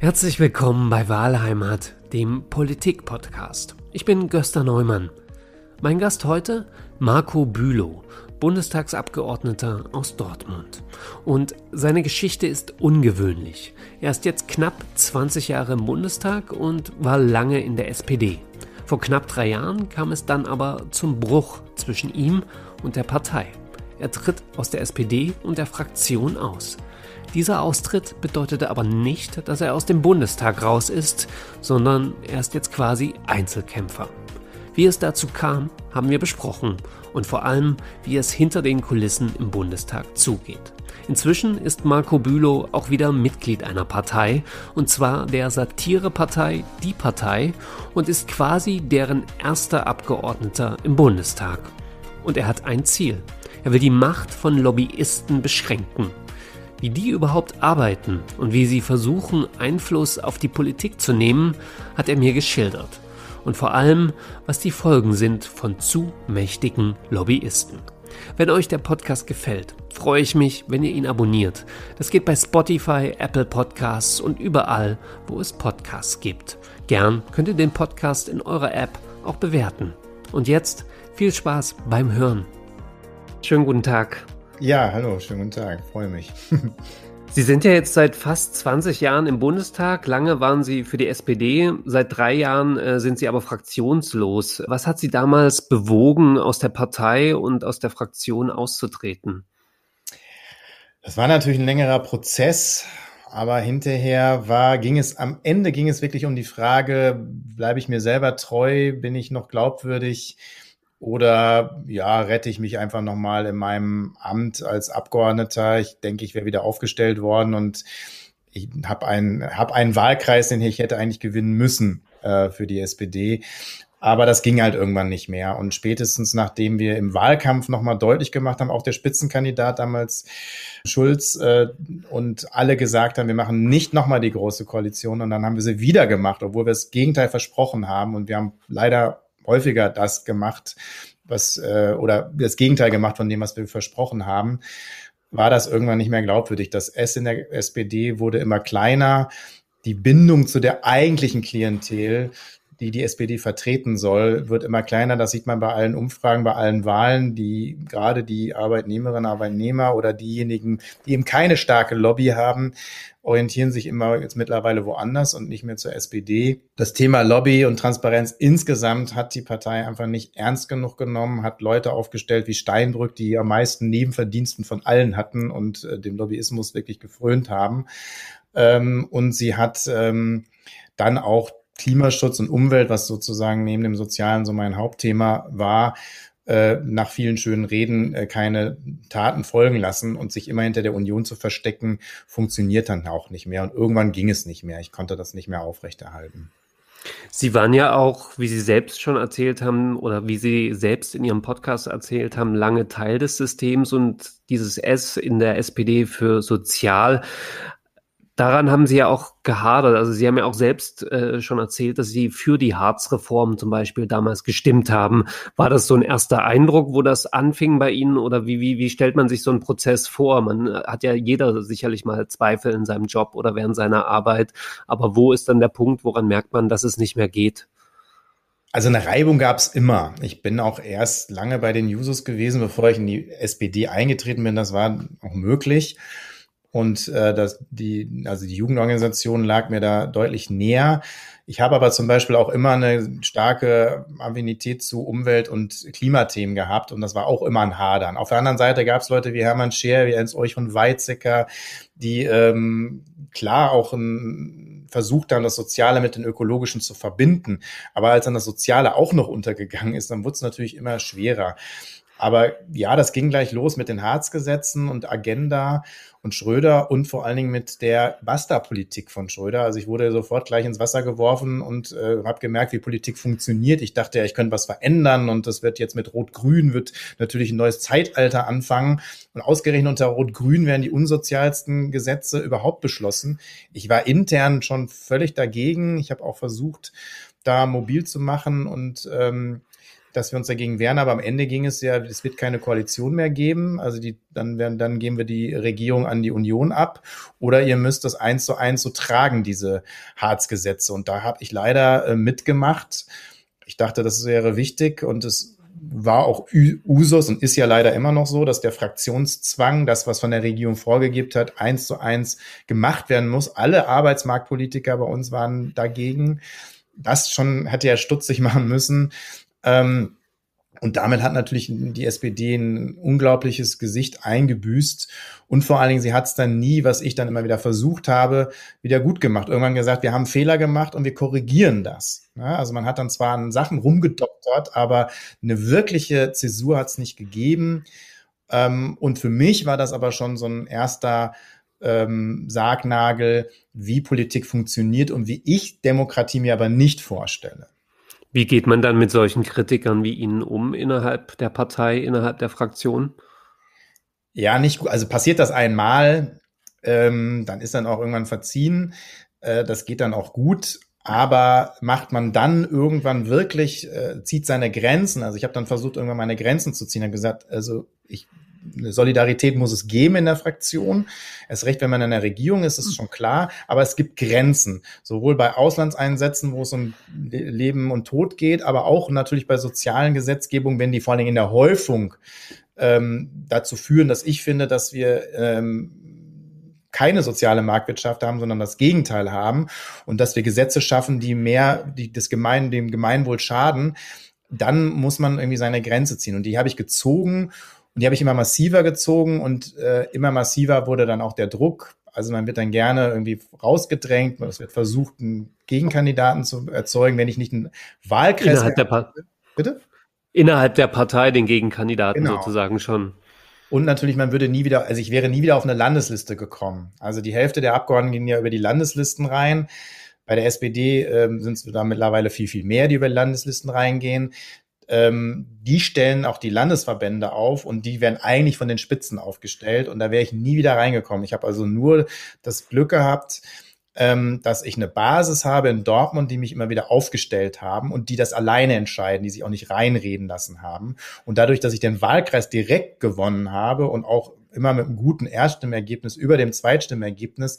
Herzlich willkommen bei Wahlheimat, dem Politik-Podcast. Ich bin Göster Neumann. Mein Gast heute Marco Bülow, Bundestagsabgeordneter aus Dortmund. Und seine Geschichte ist ungewöhnlich. Er ist jetzt knapp 20 Jahre im Bundestag und war lange in der SPD. Vor knapp drei Jahren kam es dann aber zum Bruch zwischen ihm und der Partei. Er tritt aus der SPD und der Fraktion aus. Dieser Austritt bedeutete aber nicht, dass er aus dem Bundestag raus ist, sondern er ist jetzt quasi Einzelkämpfer. Wie es dazu kam, haben wir besprochen und vor allem, wie es hinter den Kulissen im Bundestag zugeht. Inzwischen ist Marco Bülow auch wieder Mitglied einer Partei, und zwar der Satirepartei Die Partei und ist quasi deren erster Abgeordneter im Bundestag. Und er hat ein Ziel. Er will die Macht von Lobbyisten beschränken wie die überhaupt arbeiten und wie sie versuchen, Einfluss auf die Politik zu nehmen, hat er mir geschildert. Und vor allem, was die Folgen sind von zu mächtigen Lobbyisten. Wenn euch der Podcast gefällt, freue ich mich, wenn ihr ihn abonniert. Das geht bei Spotify, Apple Podcasts und überall, wo es Podcasts gibt. Gern könnt ihr den Podcast in eurer App auch bewerten. Und jetzt viel Spaß beim Hören. Schönen guten Tag ja, hallo, schönen guten Tag, freue mich. Sie sind ja jetzt seit fast 20 Jahren im Bundestag. Lange waren Sie für die SPD. Seit drei Jahren äh, sind Sie aber fraktionslos. Was hat Sie damals bewogen, aus der Partei und aus der Fraktion auszutreten? Das war natürlich ein längerer Prozess, aber hinterher war, ging es, am Ende ging es wirklich um die Frage, bleibe ich mir selber treu? Bin ich noch glaubwürdig? Oder ja, rette ich mich einfach nochmal in meinem Amt als Abgeordneter. Ich denke, ich wäre wieder aufgestellt worden und ich habe einen, hab einen Wahlkreis, den ich hätte eigentlich gewinnen müssen äh, für die SPD. Aber das ging halt irgendwann nicht mehr. Und spätestens nachdem wir im Wahlkampf nochmal deutlich gemacht haben, auch der Spitzenkandidat damals Schulz äh, und alle gesagt haben, wir machen nicht nochmal die große Koalition. Und dann haben wir sie wieder gemacht, obwohl wir das Gegenteil versprochen haben. Und wir haben leider häufiger das gemacht, was äh, oder das Gegenteil gemacht von dem, was wir versprochen haben, war das irgendwann nicht mehr glaubwürdig. Das S in der SPD wurde immer kleiner. Die Bindung zu der eigentlichen Klientel die die SPD vertreten soll, wird immer kleiner. Das sieht man bei allen Umfragen, bei allen Wahlen, die gerade die Arbeitnehmerinnen, Arbeitnehmer oder diejenigen, die eben keine starke Lobby haben, orientieren sich immer jetzt mittlerweile woanders und nicht mehr zur SPD. Das Thema Lobby und Transparenz insgesamt hat die Partei einfach nicht ernst genug genommen, hat Leute aufgestellt wie Steinbrück, die am meisten Nebenverdiensten von allen hatten und äh, dem Lobbyismus wirklich gefrönt haben. Ähm, und sie hat ähm, dann auch Klimaschutz und Umwelt, was sozusagen neben dem Sozialen so mein Hauptthema war, äh, nach vielen schönen Reden äh, keine Taten folgen lassen und sich immer hinter der Union zu verstecken, funktioniert dann auch nicht mehr. Und irgendwann ging es nicht mehr. Ich konnte das nicht mehr aufrechterhalten. Sie waren ja auch, wie Sie selbst schon erzählt haben oder wie Sie selbst in Ihrem Podcast erzählt haben, lange Teil des Systems und dieses S in der SPD für sozial Daran haben sie ja auch gehadert. Also sie haben ja auch selbst äh, schon erzählt, dass sie für die Harzreform zum Beispiel damals gestimmt haben. War das so ein erster Eindruck, wo das anfing bei Ihnen? Oder wie, wie, wie stellt man sich so einen Prozess vor? Man äh, hat ja jeder sicherlich mal Zweifel in seinem Job oder während seiner Arbeit. Aber wo ist dann der Punkt, woran merkt man, dass es nicht mehr geht? Also eine Reibung gab es immer. Ich bin auch erst lange bei den Jusos gewesen, bevor ich in die SPD eingetreten bin. Das war auch möglich. Und äh, das, die, also die Jugendorganisation lag mir da deutlich näher. Ich habe aber zum Beispiel auch immer eine starke Affinität zu Umwelt- und Klimathemen gehabt und das war auch immer ein Hadern. Auf der anderen Seite gab es Leute wie Hermann Scheer, wie Jens Euch und Weizsäcker, die ähm, klar auch ähm, versucht haben, das Soziale mit dem Ökologischen zu verbinden. Aber als dann das Soziale auch noch untergegangen ist, dann wurde es natürlich immer schwerer. Aber ja, das ging gleich los mit den Harzgesetzen und Agenda und Schröder und vor allen Dingen mit der Basta-Politik von Schröder. Also ich wurde sofort gleich ins Wasser geworfen und äh, habe gemerkt, wie Politik funktioniert. Ich dachte ja, ich könnte was verändern und das wird jetzt mit Rot-Grün wird natürlich ein neues Zeitalter anfangen. Und ausgerechnet unter Rot-Grün werden die unsozialsten Gesetze überhaupt beschlossen. Ich war intern schon völlig dagegen. Ich habe auch versucht, da mobil zu machen und ähm, dass wir uns dagegen wehren, aber am Ende ging es ja, es wird keine Koalition mehr geben. Also die, dann werden, dann geben wir die Regierung an die Union ab. Oder ihr müsst das eins zu eins so tragen, diese Harzgesetze. Und da habe ich leider äh, mitgemacht. Ich dachte, das wäre wichtig und es war auch Usus und ist ja leider immer noch so, dass der Fraktionszwang, das, was von der Regierung vorgegeben hat, eins zu eins gemacht werden muss. Alle Arbeitsmarktpolitiker bei uns waren dagegen. Das schon hätte ja stutzig machen müssen, ähm, und damit hat natürlich die SPD ein unglaubliches Gesicht eingebüßt. Und vor allen Dingen, sie hat es dann nie, was ich dann immer wieder versucht habe, wieder gut gemacht. Irgendwann gesagt, wir haben Fehler gemacht und wir korrigieren das. Ja, also man hat dann zwar an Sachen rumgedoktert, aber eine wirkliche Zäsur hat es nicht gegeben. Ähm, und für mich war das aber schon so ein erster ähm, Sargnagel, wie Politik funktioniert und wie ich Demokratie mir aber nicht vorstelle. Wie geht man dann mit solchen Kritikern wie Ihnen um innerhalb der Partei, innerhalb der Fraktion? Ja, nicht gut. Also passiert das einmal, ähm, dann ist dann auch irgendwann verziehen. Äh, das geht dann auch gut. Aber macht man dann irgendwann wirklich, äh, zieht seine Grenzen. Also ich habe dann versucht, irgendwann meine Grenzen zu ziehen. Ich habe gesagt, also ich eine Solidarität muss es geben in der Fraktion. Erst recht, wenn man in der Regierung ist, ist schon klar. Aber es gibt Grenzen. Sowohl bei Auslandseinsätzen, wo es um Leben und Tod geht, aber auch natürlich bei sozialen Gesetzgebungen, wenn die vor allen Dingen in der Häufung ähm, dazu führen, dass ich finde, dass wir ähm, keine soziale Marktwirtschaft haben, sondern das Gegenteil haben und dass wir Gesetze schaffen, die mehr, die das Gemein, dem Gemeinwohl schaden, dann muss man irgendwie seine Grenze ziehen. Und die habe ich gezogen und die habe ich immer massiver gezogen und äh, immer massiver wurde dann auch der Druck. Also man wird dann gerne irgendwie rausgedrängt, es wird versucht, einen Gegenkandidaten zu erzeugen, wenn ich nicht einen Wahlkreis... Innerhalb der pa Bitte? Innerhalb der Partei den Gegenkandidaten genau. sozusagen schon. Und natürlich, man würde nie wieder, also ich wäre nie wieder auf eine Landesliste gekommen. Also die Hälfte der Abgeordneten gehen ja über die Landeslisten rein. Bei der SPD ähm, sind es da mittlerweile viel, viel mehr, die über Landeslisten reingehen ähm, die stellen auch die Landesverbände auf und die werden eigentlich von den Spitzen aufgestellt und da wäre ich nie wieder reingekommen. Ich habe also nur das Glück gehabt, ähm, dass ich eine Basis habe in Dortmund, die mich immer wieder aufgestellt haben und die das alleine entscheiden, die sich auch nicht reinreden lassen haben. Und dadurch, dass ich den Wahlkreis direkt gewonnen habe und auch immer mit einem guten Erststimmergebnis über dem Zweitstimmergebnis,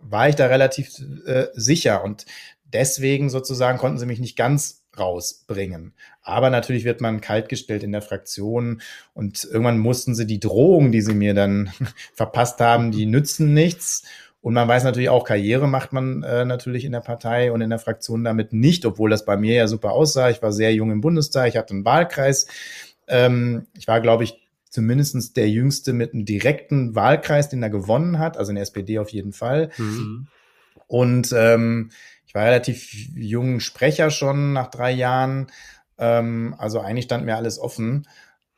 war ich da relativ äh, sicher. Und deswegen sozusagen konnten sie mich nicht ganz rausbringen. Aber natürlich wird man kaltgestellt in der Fraktion und irgendwann mussten sie die Drohungen, die sie mir dann verpasst haben, die nützen nichts. Und man weiß natürlich auch, Karriere macht man äh, natürlich in der Partei und in der Fraktion damit nicht, obwohl das bei mir ja super aussah. Ich war sehr jung im Bundestag, ich hatte einen Wahlkreis. Ähm, ich war, glaube ich, zumindestens der Jüngste mit einem direkten Wahlkreis, den er gewonnen hat, also in der SPD auf jeden Fall. Mhm. Und ähm, ich war relativ jung Sprecher schon nach drei Jahren. Ähm, also eigentlich stand mir alles offen.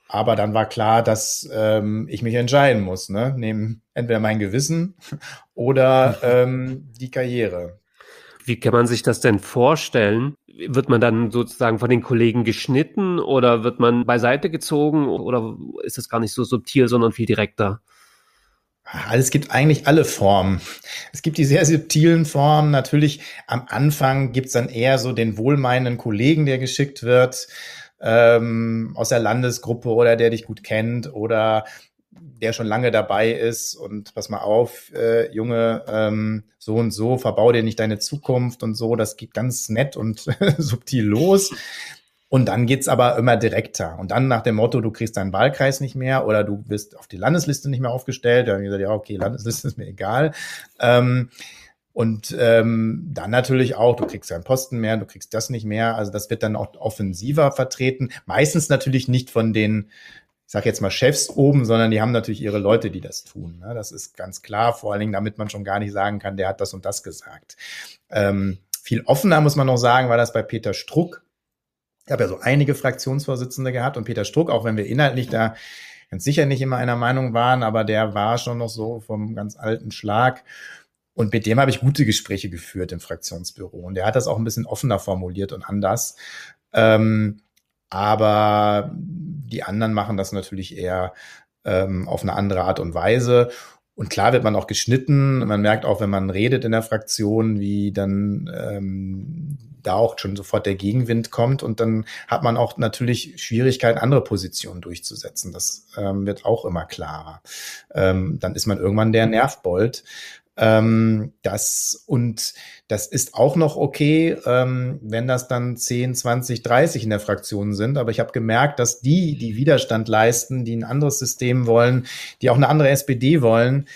Aber dann war klar, dass ähm, ich mich entscheiden muss, ne? Neben entweder mein Gewissen oder ähm, die Karriere. Wie kann man sich das denn vorstellen? Wird man dann sozusagen von den Kollegen geschnitten oder wird man beiseite gezogen oder ist das gar nicht so subtil, sondern viel direkter? Also es gibt eigentlich alle Formen. Es gibt die sehr subtilen Formen. Natürlich am Anfang gibt's dann eher so den wohlmeinenden Kollegen, der geschickt wird ähm, aus der Landesgruppe oder der dich gut kennt oder der schon lange dabei ist und pass mal auf, äh, Junge, ähm, so und so, verbau dir nicht deine Zukunft und so. Das geht ganz nett und subtil los. Und dann geht's aber immer direkter. Und dann nach dem Motto, du kriegst deinen Wahlkreis nicht mehr oder du wirst auf die Landesliste nicht mehr aufgestellt. Dann gesagt, ja, okay, Landesliste ist mir egal. Ähm, und ähm, dann natürlich auch, du kriegst deinen Posten mehr, du kriegst das nicht mehr. Also das wird dann auch offensiver vertreten. Meistens natürlich nicht von den, ich sag jetzt mal Chefs oben, sondern die haben natürlich ihre Leute, die das tun. Ne? Das ist ganz klar, vor allen Dingen, damit man schon gar nicht sagen kann, der hat das und das gesagt. Ähm, viel offener, muss man noch sagen, war das bei Peter Struck ich habe ja so einige Fraktionsvorsitzende gehabt und Peter Struck, auch wenn wir inhaltlich da ganz sicher nicht immer einer Meinung waren, aber der war schon noch so vom ganz alten Schlag. Und mit dem habe ich gute Gespräche geführt im Fraktionsbüro. Und der hat das auch ein bisschen offener formuliert und anders. Ähm, aber die anderen machen das natürlich eher ähm, auf eine andere Art und Weise. Und klar wird man auch geschnitten. Man merkt auch, wenn man redet in der Fraktion, wie dann ähm, da auch schon sofort der Gegenwind kommt und dann hat man auch natürlich Schwierigkeiten, andere Positionen durchzusetzen. Das ähm, wird auch immer klarer. Ähm, dann ist man irgendwann der Nervbold. Ähm, das und das ist auch noch okay, ähm, wenn das dann 10, 20, 30 in der Fraktion sind. Aber ich habe gemerkt, dass die, die Widerstand leisten, die ein anderes System wollen, die auch eine andere SPD wollen,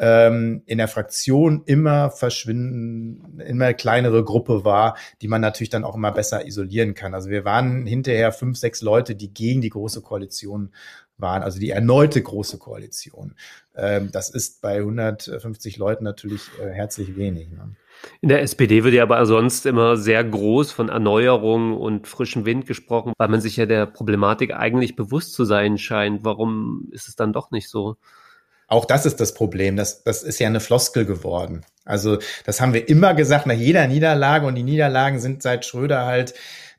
ähm, in der Fraktion immer verschwinden, immer kleinere Gruppe war, die man natürlich dann auch immer besser isolieren kann. Also wir waren hinterher fünf, sechs Leute, die gegen die große Koalition waren, also die erneute große Koalition. Ähm, das ist bei 150 Leuten natürlich äh, herzlich wenig. Ne? In der SPD wird ja aber sonst immer sehr groß von Erneuerung und frischem Wind gesprochen, weil man sich ja der Problematik eigentlich bewusst zu sein scheint. Warum ist es dann doch nicht so? Auch das ist das Problem. Das, das ist ja eine Floskel geworden. Also das haben wir immer gesagt nach jeder Niederlage und die Niederlagen sind seit Schröder halt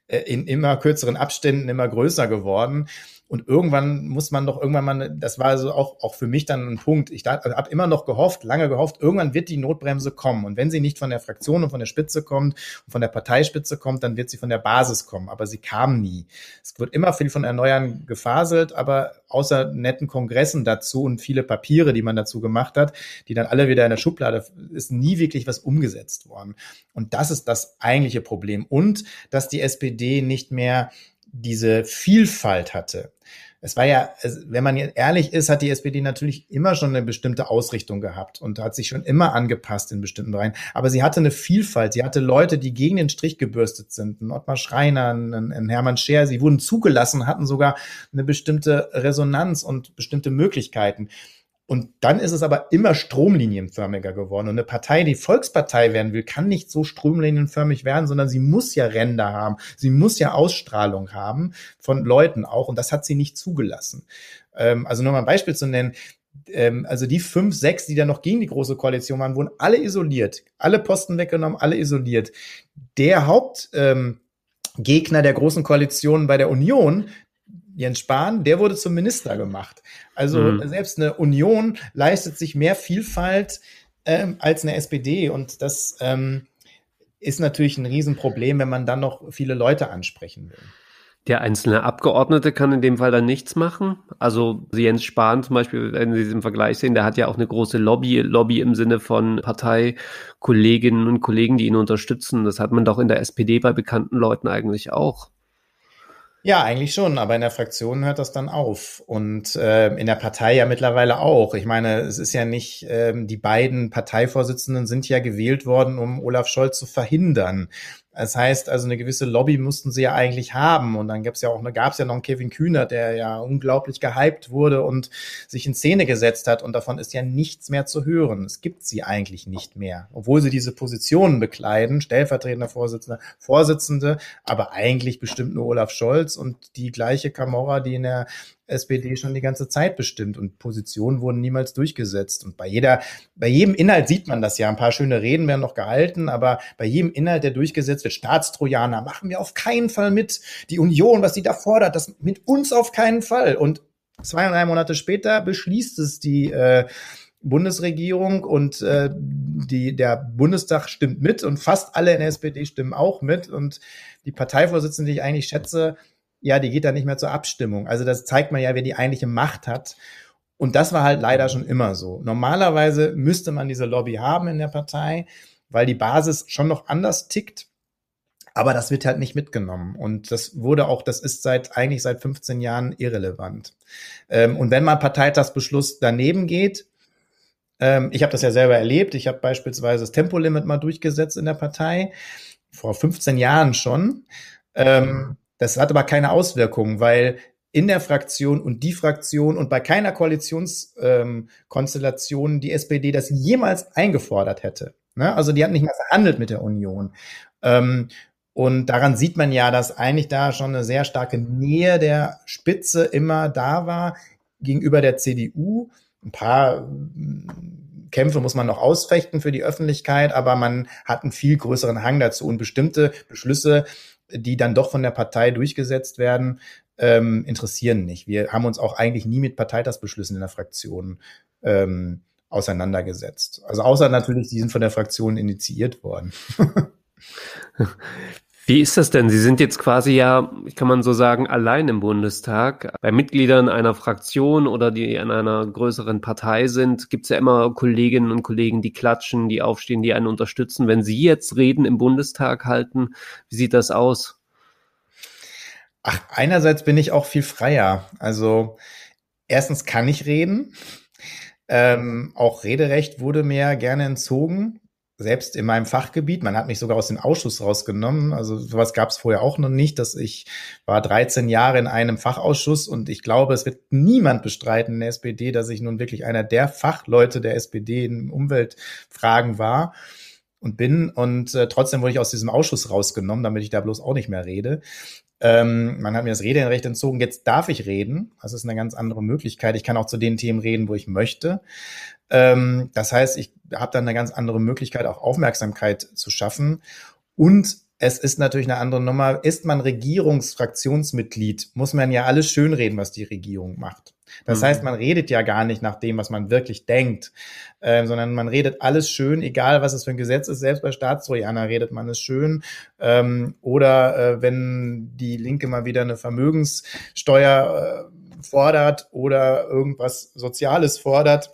äh, in immer kürzeren Abständen immer größer geworden. Und irgendwann muss man doch irgendwann mal, das war also auch, auch für mich dann ein Punkt. Ich also habe immer noch gehofft, lange gehofft, irgendwann wird die Notbremse kommen. Und wenn sie nicht von der Fraktion und von der Spitze kommt und von der Parteispitze kommt, dann wird sie von der Basis kommen. Aber sie kam nie. Es wird immer viel von Erneuern gefaselt, aber außer netten Kongressen dazu und viele Papiere, die man dazu gemacht hat, die dann alle wieder in der Schublade, ist nie wirklich was umgesetzt worden. Und das ist das eigentliche Problem. Und dass die SPD nicht mehr diese Vielfalt hatte. Es war ja, wenn man ehrlich ist, hat die SPD natürlich immer schon eine bestimmte Ausrichtung gehabt und hat sich schon immer angepasst in bestimmten Bereichen. Aber sie hatte eine Vielfalt. Sie hatte Leute, die gegen den Strich gebürstet sind. Ein Ottmar Schreiner, ein, ein Hermann Scher. Sie wurden zugelassen, hatten sogar eine bestimmte Resonanz und bestimmte Möglichkeiten. Und dann ist es aber immer stromlinienförmiger geworden. Und eine Partei, die Volkspartei werden will, kann nicht so stromlinienförmig werden, sondern sie muss ja Ränder haben. Sie muss ja Ausstrahlung haben von Leuten auch. Und das hat sie nicht zugelassen. Ähm, also nur mal ein Beispiel zu nennen ähm, also die fünf, sechs, die da noch gegen die Große Koalition waren, wurden alle isoliert, alle Posten weggenommen, alle isoliert. Der Hauptgegner ähm, der Großen Koalition bei der Union, Jens Spahn, der wurde zum Minister gemacht. Also mhm. selbst eine Union leistet sich mehr Vielfalt ähm, als eine SPD und das ähm, ist natürlich ein Riesenproblem, wenn man dann noch viele Leute ansprechen will. Der einzelne Abgeordnete kann in dem Fall dann nichts machen. Also Jens Spahn zum Beispiel, wenn Sie diesen Vergleich sehen, der hat ja auch eine große Lobby, Lobby im Sinne von Parteikolleginnen und Kollegen, die ihn unterstützen. Das hat man doch in der SPD bei bekannten Leuten eigentlich auch. Ja, eigentlich schon, aber in der Fraktion hört das dann auf und äh, in der Partei ja mittlerweile auch. Ich meine, es ist ja nicht, ähm, die beiden Parteivorsitzenden sind ja gewählt worden, um Olaf Scholz zu verhindern. Das heißt, also eine gewisse Lobby mussten sie ja eigentlich haben. Und dann gab es ja auch, gab es ja noch einen Kevin Kühner, der ja unglaublich gehypt wurde und sich in Szene gesetzt hat. Und davon ist ja nichts mehr zu hören. Es gibt sie eigentlich nicht mehr, obwohl sie diese Positionen bekleiden, stellvertretender Vorsitzender, Vorsitzende, aber eigentlich bestimmt nur Olaf Scholz und die gleiche Camorra, die in der SPD schon die ganze Zeit bestimmt und Positionen wurden niemals durchgesetzt. Und bei jeder, bei jedem Inhalt sieht man das ja. Ein paar schöne Reden werden noch gehalten, aber bei jedem Inhalt, der durchgesetzt wird, Staatstrojaner machen wir auf keinen Fall mit. Die Union, was sie da fordert, das mit uns auf keinen Fall. Und zwei, drei Monate später beschließt es die äh, Bundesregierung und äh, die, der Bundestag stimmt mit und fast alle in der SPD stimmen auch mit. Und die Parteivorsitzende, die ich eigentlich schätze, ja, die geht dann nicht mehr zur Abstimmung. Also das zeigt man ja, wer die eigentliche Macht hat. Und das war halt leider schon immer so. Normalerweise müsste man diese Lobby haben in der Partei, weil die Basis schon noch anders tickt. Aber das wird halt nicht mitgenommen. Und das wurde auch, das ist seit eigentlich seit 15 Jahren irrelevant. Ähm, und wenn mal Parteitagsbeschluss daneben geht, ähm, ich habe das ja selber erlebt, ich habe beispielsweise das Tempolimit mal durchgesetzt in der Partei, vor 15 Jahren schon. Ähm, das hat aber keine Auswirkungen, weil in der Fraktion und die Fraktion und bei keiner Koalitionskonstellation ähm, die SPD das jemals eingefordert hätte. Ne? Also die hat nicht mehr verhandelt mit der Union. Ähm, und daran sieht man ja, dass eigentlich da schon eine sehr starke Nähe der Spitze immer da war gegenüber der CDU. Ein paar hm, Kämpfe muss man noch ausfechten für die Öffentlichkeit, aber man hat einen viel größeren Hang dazu und bestimmte Beschlüsse die dann doch von der Partei durchgesetzt werden, ähm, interessieren nicht. Wir haben uns auch eigentlich nie mit Parteitagsbeschlüssen in der Fraktion ähm, auseinandergesetzt. Also außer natürlich, die sind von der Fraktion initiiert worden. Wie ist das denn? Sie sind jetzt quasi ja, kann man so sagen, allein im Bundestag. Bei Mitgliedern einer Fraktion oder die an einer größeren Partei sind, gibt es ja immer Kolleginnen und Kollegen, die klatschen, die aufstehen, die einen unterstützen. Wenn Sie jetzt Reden im Bundestag halten, wie sieht das aus? Ach, einerseits bin ich auch viel freier. Also erstens kann ich reden. Ähm, auch Rederecht wurde mir gerne entzogen selbst in meinem Fachgebiet, man hat mich sogar aus dem Ausschuss rausgenommen, also sowas gab es vorher auch noch nicht, dass ich war 13 Jahre in einem Fachausschuss und ich glaube, es wird niemand bestreiten in der SPD, dass ich nun wirklich einer der Fachleute der SPD in Umweltfragen war und bin und äh, trotzdem wurde ich aus diesem Ausschuss rausgenommen, damit ich da bloß auch nicht mehr rede. Ähm, man hat mir das Rederecht entzogen, jetzt darf ich reden. Das ist eine ganz andere Möglichkeit. Ich kann auch zu den Themen reden, wo ich möchte. Ähm, das heißt, ich habe dann eine ganz andere Möglichkeit, auch Aufmerksamkeit zu schaffen. Und es ist natürlich eine andere Nummer. Ist man Regierungsfraktionsmitglied, muss man ja alles schönreden, was die Regierung macht. Das mhm. heißt, man redet ja gar nicht nach dem, was man wirklich denkt, äh, sondern man redet alles schön, egal was es für ein Gesetz ist. Selbst bei Staatstrojaner redet man es schön. Ähm, oder äh, wenn die Linke mal wieder eine Vermögenssteuer äh, fordert oder irgendwas Soziales fordert,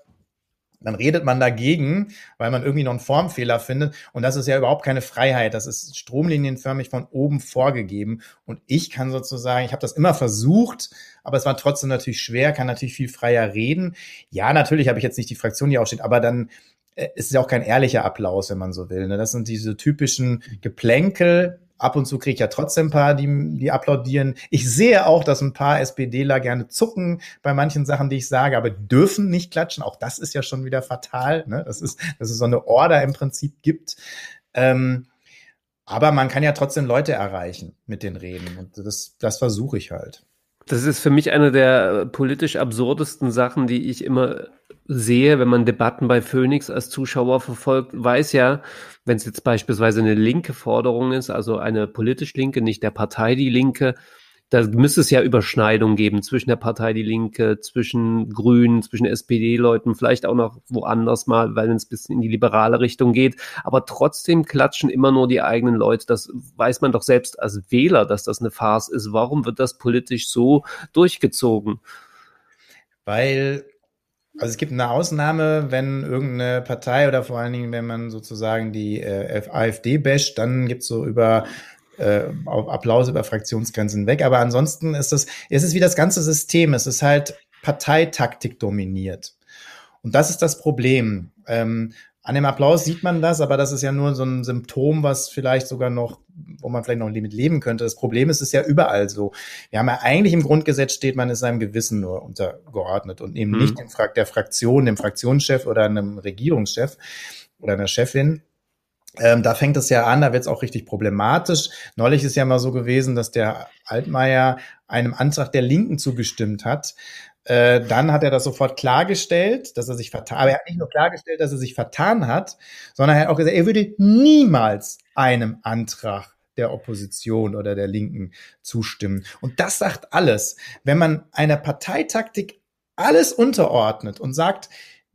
dann redet man dagegen, weil man irgendwie noch einen Formfehler findet. Und das ist ja überhaupt keine Freiheit. Das ist stromlinienförmig von oben vorgegeben. Und ich kann sozusagen, ich habe das immer versucht, aber es war trotzdem natürlich schwer, kann natürlich viel freier reden. Ja, natürlich habe ich jetzt nicht die Fraktion, die aufsteht, aber dann äh, ist es ja auch kein ehrlicher Applaus, wenn man so will. Ne? Das sind diese typischen Geplänkel, Ab und zu kriege ich ja trotzdem ein paar, die, die applaudieren. Ich sehe auch, dass ein paar SPDler gerne zucken bei manchen Sachen, die ich sage, aber dürfen nicht klatschen. Auch das ist ja schon wieder fatal, ne? das ist, dass es so eine Order im Prinzip gibt. Ähm, aber man kann ja trotzdem Leute erreichen mit den Reden. Und das, das versuche ich halt. Das ist für mich eine der äh, politisch absurdesten Sachen, die ich immer sehe, wenn man Debatten bei Phoenix als Zuschauer verfolgt, weiß ja, wenn es jetzt beispielsweise eine linke Forderung ist, also eine politisch linke, nicht der Partei die Linke, da müsste es ja Überschneidungen geben zwischen der Partei Die Linke, zwischen Grünen, zwischen SPD-Leuten, vielleicht auch noch woanders mal, weil es ein bisschen in die liberale Richtung geht. Aber trotzdem klatschen immer nur die eigenen Leute. Das weiß man doch selbst als Wähler, dass das eine Farce ist. Warum wird das politisch so durchgezogen? Weil also es gibt eine Ausnahme, wenn irgendeine Partei oder vor allen Dingen, wenn man sozusagen die äh, AfD basht, dann gibt es so über äh, Applaus über Fraktionsgrenzen weg. Aber ansonsten ist es, es ist wie das ganze System. Es ist halt Parteitaktik dominiert. Und das ist das Problem. Ähm, an dem Applaus sieht man das, aber das ist ja nur so ein Symptom, was vielleicht sogar noch, wo man vielleicht noch mit leben könnte. Das Problem ist, es ist ja überall so. Wir haben ja eigentlich im Grundgesetz steht, man ist seinem Gewissen nur untergeordnet und eben mhm. nicht dem Fra der Fraktion, dem Fraktionschef oder einem Regierungschef oder einer Chefin. Ähm, da fängt es ja an, da wird es auch richtig problematisch. Neulich ist ja mal so gewesen, dass der Altmaier einem Antrag der Linken zugestimmt hat. Äh, dann hat er das sofort klargestellt, dass er sich vertan hat. Aber er hat nicht nur klargestellt, dass er sich vertan hat, sondern er hat auch gesagt, er würde niemals einem Antrag der Opposition oder der Linken zustimmen. Und das sagt alles. Wenn man einer Parteitaktik alles unterordnet und sagt,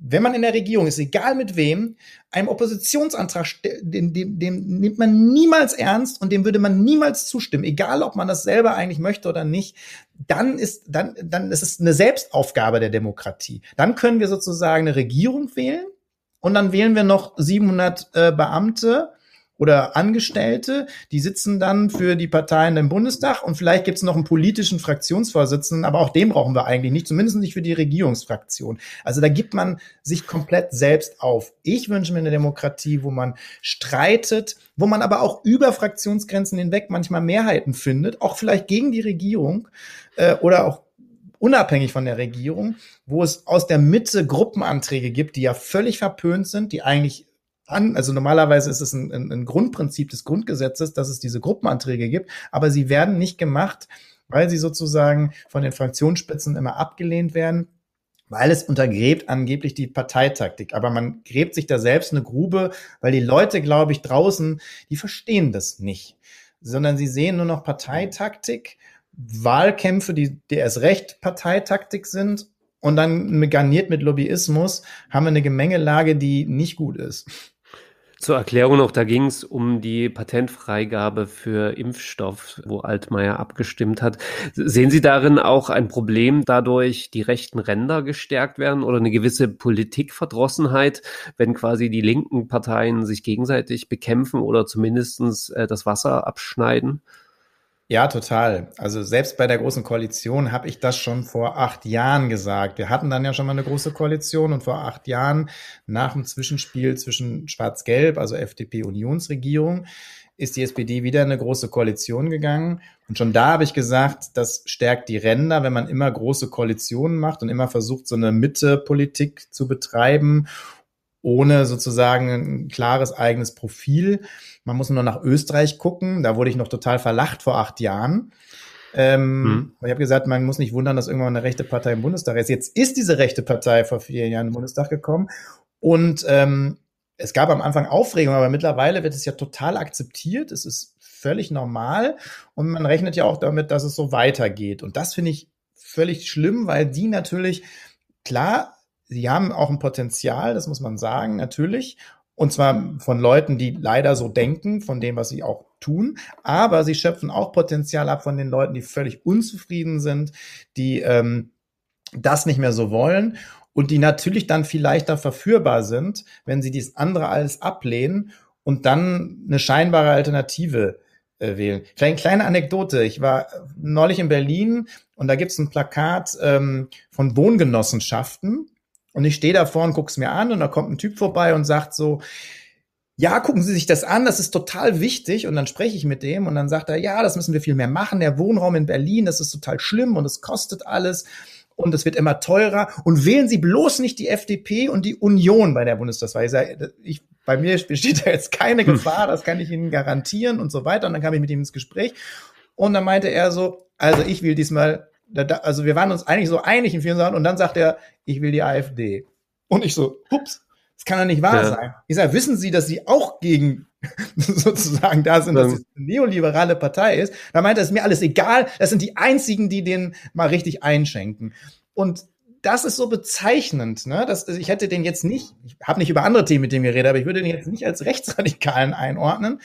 wenn man in der Regierung ist, egal mit wem, einem Oppositionsantrag, dem, dem, dem nimmt man niemals ernst und dem würde man niemals zustimmen, egal ob man das selber eigentlich möchte oder nicht, dann ist, dann, dann ist es eine Selbstaufgabe der Demokratie. Dann können wir sozusagen eine Regierung wählen und dann wählen wir noch 700 äh, Beamte oder Angestellte, die sitzen dann für die Parteien im Bundestag und vielleicht gibt es noch einen politischen Fraktionsvorsitzenden, aber auch den brauchen wir eigentlich nicht, zumindest nicht für die Regierungsfraktion. Also da gibt man sich komplett selbst auf. Ich wünsche mir eine Demokratie, wo man streitet, wo man aber auch über Fraktionsgrenzen hinweg manchmal Mehrheiten findet, auch vielleicht gegen die Regierung äh, oder auch unabhängig von der Regierung, wo es aus der Mitte Gruppenanträge gibt, die ja völlig verpönt sind, die eigentlich an. Also normalerweise ist es ein, ein, ein Grundprinzip des Grundgesetzes, dass es diese Gruppenanträge gibt, aber sie werden nicht gemacht, weil sie sozusagen von den Fraktionsspitzen immer abgelehnt werden weil es untergräbt angeblich die Parteitaktik. Aber man gräbt sich da selbst eine Grube, weil die Leute, glaube ich, draußen, die verstehen das nicht, sondern sie sehen nur noch Parteitaktik, Wahlkämpfe, die, die erst recht Parteitaktik sind. Und dann garniert mit Lobbyismus haben wir eine Gemengelage, die nicht gut ist. Zur Erklärung noch, da ging es um die Patentfreigabe für Impfstoff, wo Altmaier abgestimmt hat. Sehen Sie darin auch ein Problem, dadurch die rechten Ränder gestärkt werden oder eine gewisse Politikverdrossenheit, wenn quasi die linken Parteien sich gegenseitig bekämpfen oder zumindestens äh, das Wasser abschneiden? Ja, total. Also selbst bei der Großen Koalition habe ich das schon vor acht Jahren gesagt. Wir hatten dann ja schon mal eine Große Koalition und vor acht Jahren nach dem Zwischenspiel zwischen Schwarz-Gelb, also FDP-Unionsregierung, ist die SPD wieder in eine große Koalition gegangen. Und schon da habe ich gesagt, das stärkt die Ränder, wenn man immer große Koalitionen macht und immer versucht, so eine Mitte-Politik zu betreiben ohne sozusagen ein klares eigenes Profil. Man muss nur nach Österreich gucken. Da wurde ich noch total verlacht vor acht Jahren. Ähm, hm. Ich habe gesagt, man muss nicht wundern, dass irgendwann eine rechte Partei im Bundestag ist. Jetzt ist diese rechte Partei vor vier Jahren im Bundestag gekommen und ähm, es gab am Anfang Aufregung, aber mittlerweile wird es ja total akzeptiert. Es ist völlig normal und man rechnet ja auch damit, dass es so weitergeht. Und das finde ich völlig schlimm, weil die natürlich klar sie haben auch ein Potenzial, das muss man sagen, natürlich. Und zwar von Leuten, die leider so denken, von dem, was sie auch tun. Aber sie schöpfen auch Potenzial ab von den Leuten, die völlig unzufrieden sind, die ähm, das nicht mehr so wollen und die natürlich dann viel leichter verführbar sind, wenn sie dies andere alles ablehnen und dann eine scheinbare Alternative äh, wählen. Vielleicht eine kleine Anekdote. Ich war äh, neulich in Berlin und da gibt es ein Plakat ähm, von Wohngenossenschaften. Und ich stehe da vorne, guck's mir an und da kommt ein Typ vorbei und sagt so, ja, gucken Sie sich das an, das ist total wichtig. Und dann spreche ich mit dem und dann sagt er, ja, das müssen wir viel mehr machen. Der Wohnraum in Berlin, das ist total schlimm und es kostet alles und es wird immer teurer. Und wählen Sie bloß nicht die FDP und die Union bei der Bundestagswahl. Ich, sage, ich bei mir besteht da jetzt keine hm. Gefahr, das kann ich Ihnen garantieren und so weiter. Und dann kam ich mit ihm ins Gespräch und dann meinte er so, also ich will diesmal da, da, also wir waren uns eigentlich so einig in vielen Sachen und dann sagt er, ich will die AfD. Und ich so, ups, das kann doch nicht wahr ja. sein. Ich sage, wissen Sie, dass Sie auch gegen sozusagen da sind, dass ähm. es eine neoliberale Partei ist? Da meint er, ist mir alles egal, das sind die einzigen, die den mal richtig einschenken. Und das ist so bezeichnend. Ne? Das, also ich hätte den jetzt nicht, ich habe nicht über andere Themen mit dem geredet, aber ich würde den jetzt nicht als Rechtsradikalen einordnen.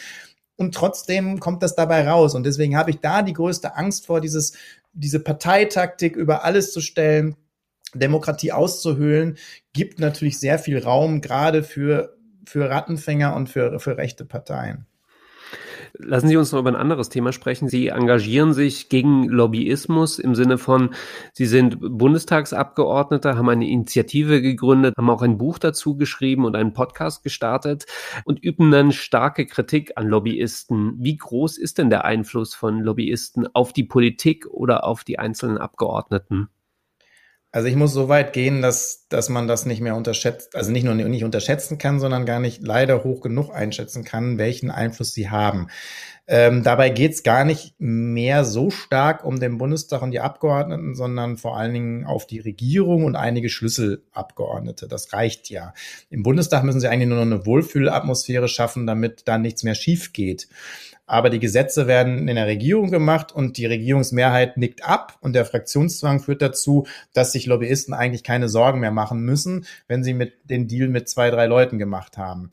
Und trotzdem kommt das dabei raus. Und deswegen habe ich da die größte Angst vor, dieses diese Parteitaktik über alles zu stellen, Demokratie auszuhöhlen, gibt natürlich sehr viel Raum, gerade für, für Rattenfänger und für, für rechte Parteien. Lassen Sie uns noch über ein anderes Thema sprechen. Sie engagieren sich gegen Lobbyismus im Sinne von, Sie sind Bundestagsabgeordneter, haben eine Initiative gegründet, haben auch ein Buch dazu geschrieben und einen Podcast gestartet und üben dann starke Kritik an Lobbyisten. Wie groß ist denn der Einfluss von Lobbyisten auf die Politik oder auf die einzelnen Abgeordneten? Also ich muss so weit gehen, dass, dass man das nicht mehr unterschätzt, also nicht nur nicht unterschätzen kann, sondern gar nicht leider hoch genug einschätzen kann, welchen Einfluss sie haben. Ähm, dabei geht es gar nicht mehr so stark um den Bundestag und die Abgeordneten, sondern vor allen Dingen auf die Regierung und einige Schlüsselabgeordnete. Das reicht ja. Im Bundestag müssen sie eigentlich nur noch eine Wohlfühlatmosphäre schaffen, damit da nichts mehr schief geht. Aber die Gesetze werden in der Regierung gemacht und die Regierungsmehrheit nickt ab und der Fraktionszwang führt dazu, dass sich Lobbyisten eigentlich keine Sorgen mehr machen müssen, wenn sie mit den Deal mit zwei, drei Leuten gemacht haben.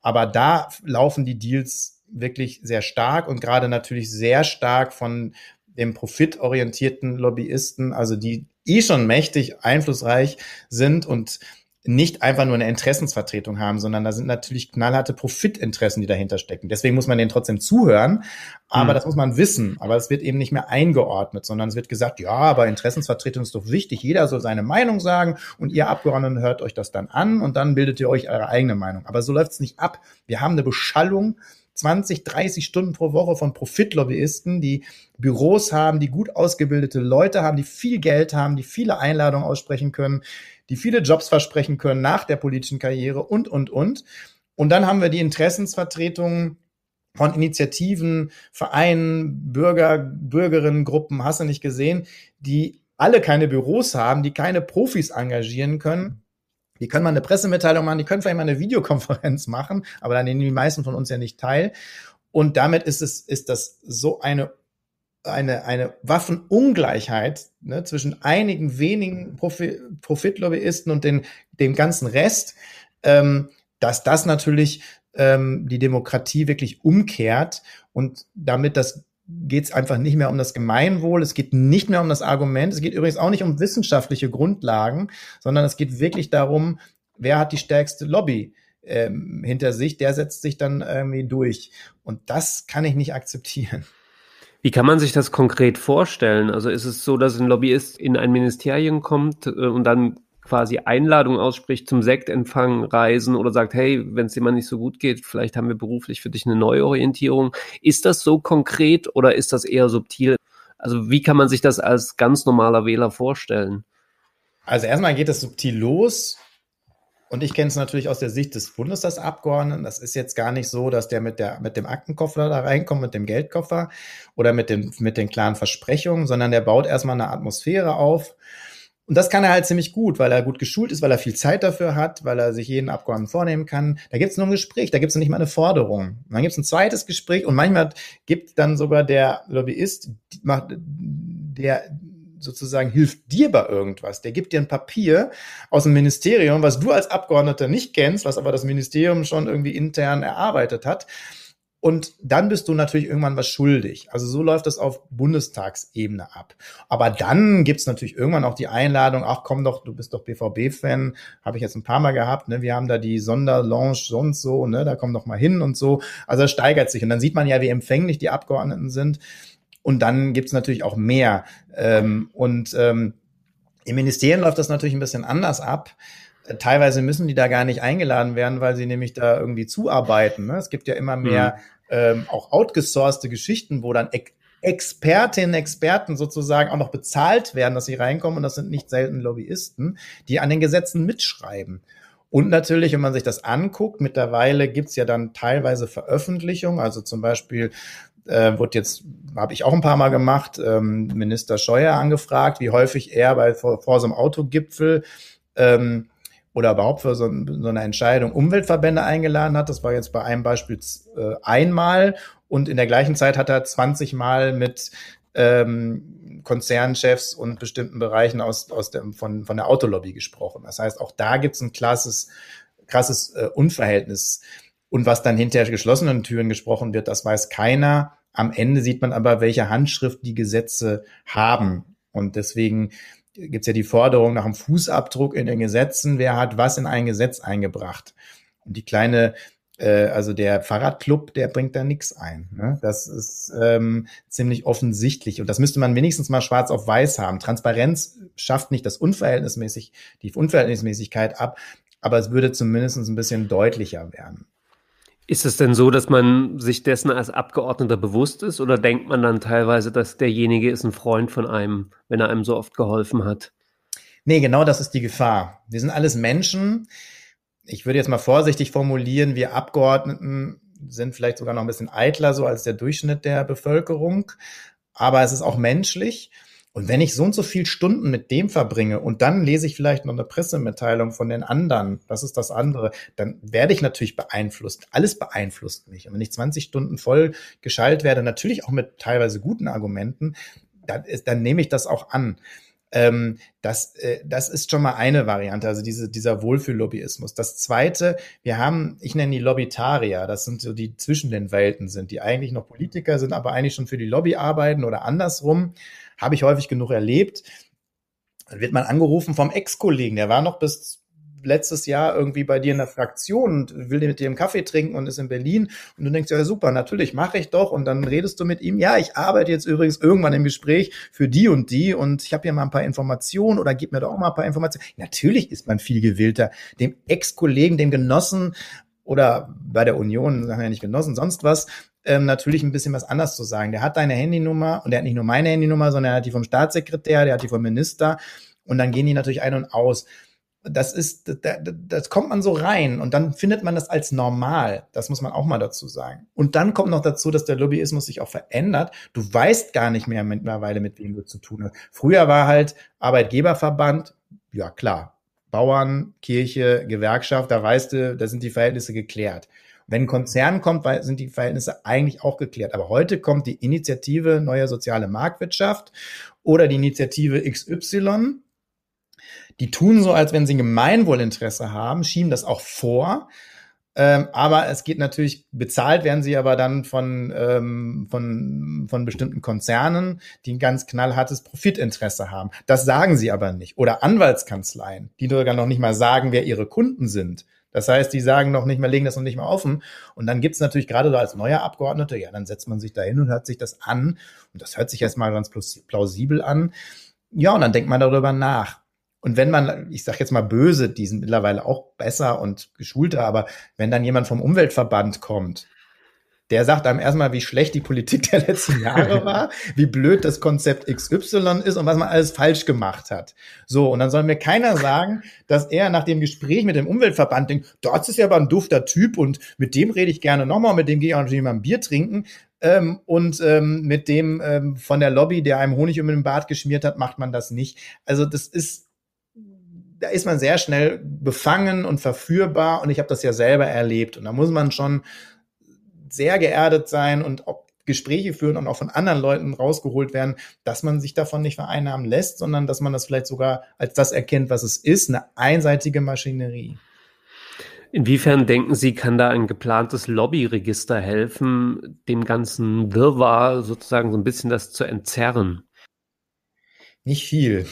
Aber da laufen die Deals wirklich sehr stark und gerade natürlich sehr stark von dem profitorientierten Lobbyisten, also die eh schon mächtig, einflussreich sind und nicht einfach nur eine Interessensvertretung haben, sondern da sind natürlich knallharte Profitinteressen, die dahinter stecken. Deswegen muss man denen trotzdem zuhören, aber mhm. das muss man wissen. Aber es wird eben nicht mehr eingeordnet, sondern es wird gesagt, ja, aber Interessensvertretung ist doch wichtig, jeder soll seine Meinung sagen und ihr Abgeordneten hört euch das dann an und dann bildet ihr euch eure eigene Meinung. Aber so läuft es nicht ab. Wir haben eine Beschallung 20, 30 Stunden pro Woche von Profitlobbyisten, die Büros haben, die gut ausgebildete Leute haben, die viel Geld haben, die viele Einladungen aussprechen können, die viele Jobs versprechen können nach der politischen Karriere und, und, und. Und dann haben wir die Interessensvertretungen von Initiativen, Vereinen, Bürger, Bürgerinnengruppen, hast du nicht gesehen, die alle keine Büros haben, die keine Profis engagieren können. Die können mal eine Pressemitteilung machen, die können vielleicht mal eine Videokonferenz machen, aber dann nehmen die meisten von uns ja nicht teil. Und damit ist es, ist das so eine eine, eine Waffenungleichheit ne, zwischen einigen wenigen Profi Profitlobbyisten und den, dem ganzen Rest, ähm, dass das natürlich ähm, die Demokratie wirklich umkehrt und damit das geht es einfach nicht mehr um das Gemeinwohl, es geht nicht mehr um das Argument, es geht übrigens auch nicht um wissenschaftliche Grundlagen, sondern es geht wirklich darum, wer hat die stärkste Lobby ähm, hinter sich, der setzt sich dann irgendwie durch. Und das kann ich nicht akzeptieren. Wie kann man sich das konkret vorstellen? Also ist es so, dass ein Lobbyist in ein Ministerium kommt äh, und dann quasi Einladung ausspricht zum Sektempfang, Reisen oder sagt, hey, wenn es dir mal nicht so gut geht, vielleicht haben wir beruflich für dich eine Neuorientierung. Ist das so konkret oder ist das eher subtil? Also wie kann man sich das als ganz normaler Wähler vorstellen? Also erstmal geht es subtil los und ich kenne es natürlich aus der Sicht des Bundestagsabgeordneten. Das ist jetzt gar nicht so, dass der mit, der, mit dem Aktenkoffer da reinkommt, mit dem Geldkoffer oder mit, dem, mit den klaren Versprechungen, sondern der baut erstmal eine Atmosphäre auf. Und das kann er halt ziemlich gut, weil er gut geschult ist, weil er viel Zeit dafür hat, weil er sich jeden Abgeordneten vornehmen kann. Da gibt es nur ein Gespräch, da gibt es nicht mal eine Forderung. Dann gibt es ein zweites Gespräch und manchmal gibt dann sogar der Lobbyist, macht, der sozusagen hilft dir bei irgendwas. Der gibt dir ein Papier aus dem Ministerium, was du als Abgeordneter nicht kennst, was aber das Ministerium schon irgendwie intern erarbeitet hat. Und dann bist du natürlich irgendwann was schuldig. Also so läuft das auf Bundestagsebene ab. Aber dann gibt's natürlich irgendwann auch die Einladung, ach komm doch, du bist doch BVB-Fan, habe ich jetzt ein paar Mal gehabt, ne? Wir haben da die Sonderlounge sonst so, ne? Da komm doch mal hin und so. Also das steigert sich. Und dann sieht man ja, wie empfänglich die Abgeordneten sind. Und dann gibt's natürlich auch mehr. Ähm, und ähm, im Ministerium läuft das natürlich ein bisschen anders ab. Äh, teilweise müssen die da gar nicht eingeladen werden, weil sie nämlich da irgendwie zuarbeiten. Ne? Es gibt ja immer mehr mhm. ähm, auch outgesourcete Geschichten, wo dann Expertinnen, Experten sozusagen auch noch bezahlt werden, dass sie reinkommen. Und das sind nicht selten Lobbyisten, die an den Gesetzen mitschreiben. Und natürlich, wenn man sich das anguckt, mittlerweile gibt's ja dann teilweise Veröffentlichungen, also zum Beispiel äh, wird jetzt, habe ich auch ein paar Mal gemacht, ähm, Minister Scheuer angefragt, wie häufig er bei vor, vor so einem Autogipfel ähm, oder überhaupt für so, so, eine Entscheidung Umweltverbände eingeladen hat. Das war jetzt bei einem Beispiel äh, einmal und in der gleichen Zeit hat er 20 Mal mit ähm, Konzernchefs und bestimmten Bereichen aus, aus dem, von, von der Autolobby gesprochen. Das heißt, auch da gibt es ein klasses, krasses äh, Unverhältnis. Und was dann hinter geschlossenen Türen gesprochen wird, das weiß keiner. Am Ende sieht man aber, welche Handschrift die Gesetze haben. Und deswegen gibt es ja die Forderung nach einem Fußabdruck in den Gesetzen, wer hat was in ein Gesetz eingebracht. Und die kleine, äh, also der Fahrradclub, der bringt da nichts ein. Ne? Das ist ähm, ziemlich offensichtlich. Und das müsste man wenigstens mal schwarz auf weiß haben. Transparenz schafft nicht das Unverhältnismäßig, die Unverhältnismäßigkeit ab, aber es würde zumindest ein bisschen deutlicher werden. Ist es denn so, dass man sich dessen als Abgeordneter bewusst ist oder denkt man dann teilweise, dass derjenige ist ein Freund von einem, wenn er einem so oft geholfen hat? Nee, genau das ist die Gefahr. Wir sind alles Menschen. Ich würde jetzt mal vorsichtig formulieren, wir Abgeordneten sind vielleicht sogar noch ein bisschen eitler so als der Durchschnitt der Bevölkerung. Aber es ist auch menschlich. Und wenn ich so und so viel Stunden mit dem verbringe und dann lese ich vielleicht noch eine Pressemitteilung von den anderen, das ist das andere, dann werde ich natürlich beeinflusst. Alles beeinflusst mich. Und wenn ich 20 Stunden voll geschallt werde, natürlich auch mit teilweise guten Argumenten, dann, ist, dann nehme ich das auch an. Ähm, das, äh, das ist schon mal eine Variante, also diese, dieser Wohlfühllobbyismus. Das zweite, wir haben, ich nenne die Lobbytarier, das sind so die zwischen den Welten sind, die eigentlich noch Politiker sind, aber eigentlich schon für die Lobby arbeiten oder andersrum. Habe ich häufig genug erlebt. Dann wird man angerufen vom Ex-Kollegen, der war noch bis letztes Jahr irgendwie bei dir in der Fraktion und will mit dir einen Kaffee trinken und ist in Berlin und du denkst, ja super, natürlich mache ich doch und dann redest du mit ihm, ja, ich arbeite jetzt übrigens irgendwann im Gespräch für die und die und ich habe hier mal ein paar Informationen oder gib mir doch mal ein paar Informationen. Natürlich ist man viel gewillter, dem Ex-Kollegen, dem Genossen oder bei der Union, sagen wir ja nicht Genossen, sonst was, ähm, natürlich ein bisschen was anders zu sagen. Der hat deine Handynummer und der hat nicht nur meine Handynummer, sondern er hat die vom Staatssekretär, der hat die vom Minister und dann gehen die natürlich ein und aus. Das ist, das, das kommt man so rein und dann findet man das als normal. Das muss man auch mal dazu sagen. Und dann kommt noch dazu, dass der Lobbyismus sich auch verändert. Du weißt gar nicht mehr mittlerweile, mit wem du zu tun hast. Früher war halt Arbeitgeberverband, ja klar, Bauern, Kirche, Gewerkschaft, da weißt du, da sind die Verhältnisse geklärt. Wenn ein Konzern kommt, sind die Verhältnisse eigentlich auch geklärt. Aber heute kommt die Initiative Neue Soziale Marktwirtschaft oder die Initiative XY. Die tun so, als wenn sie ein Gemeinwohlinteresse haben, schieben das auch vor. Ähm, aber es geht natürlich, bezahlt werden sie aber dann von, ähm, von, von bestimmten Konzernen, die ein ganz knallhartes Profitinteresse haben. Das sagen sie aber nicht. Oder Anwaltskanzleien, die sogar noch nicht mal sagen, wer ihre Kunden sind. Das heißt, die sagen noch nicht mehr, legen das noch nicht mehr offen. Und dann gibt's natürlich gerade da als neuer Abgeordneter, ja, dann setzt man sich da hin und hört sich das an. Und das hört sich erstmal ganz plausibel an. Ja, und dann denkt man darüber nach. Und wenn man, ich sage jetzt mal böse, die sind mittlerweile auch besser und geschulter, aber wenn dann jemand vom Umweltverband kommt der sagt einem erstmal, wie schlecht die Politik der letzten Jahre war, wie blöd das Konzept XY ist und was man alles falsch gemacht hat. So, und dann soll mir keiner sagen, dass er nach dem Gespräch mit dem Umweltverband denkt, dort ist ja aber ein dufter Typ und mit dem rede ich gerne nochmal, mit dem gehe ich auch natürlich mal ein Bier trinken. Ähm, und ähm, mit dem ähm, von der Lobby, der einem Honig um den Bart geschmiert hat, macht man das nicht. Also das ist da ist man sehr schnell befangen und verführbar und ich habe das ja selber erlebt und da muss man schon sehr geerdet sein und auch Gespräche führen und auch von anderen Leuten rausgeholt werden, dass man sich davon nicht vereinnahmen lässt, sondern dass man das vielleicht sogar als das erkennt, was es ist, eine einseitige Maschinerie. Inwiefern denken Sie, kann da ein geplantes Lobbyregister helfen, dem ganzen Wirrwarr sozusagen so ein bisschen das zu entzerren? Nicht viel.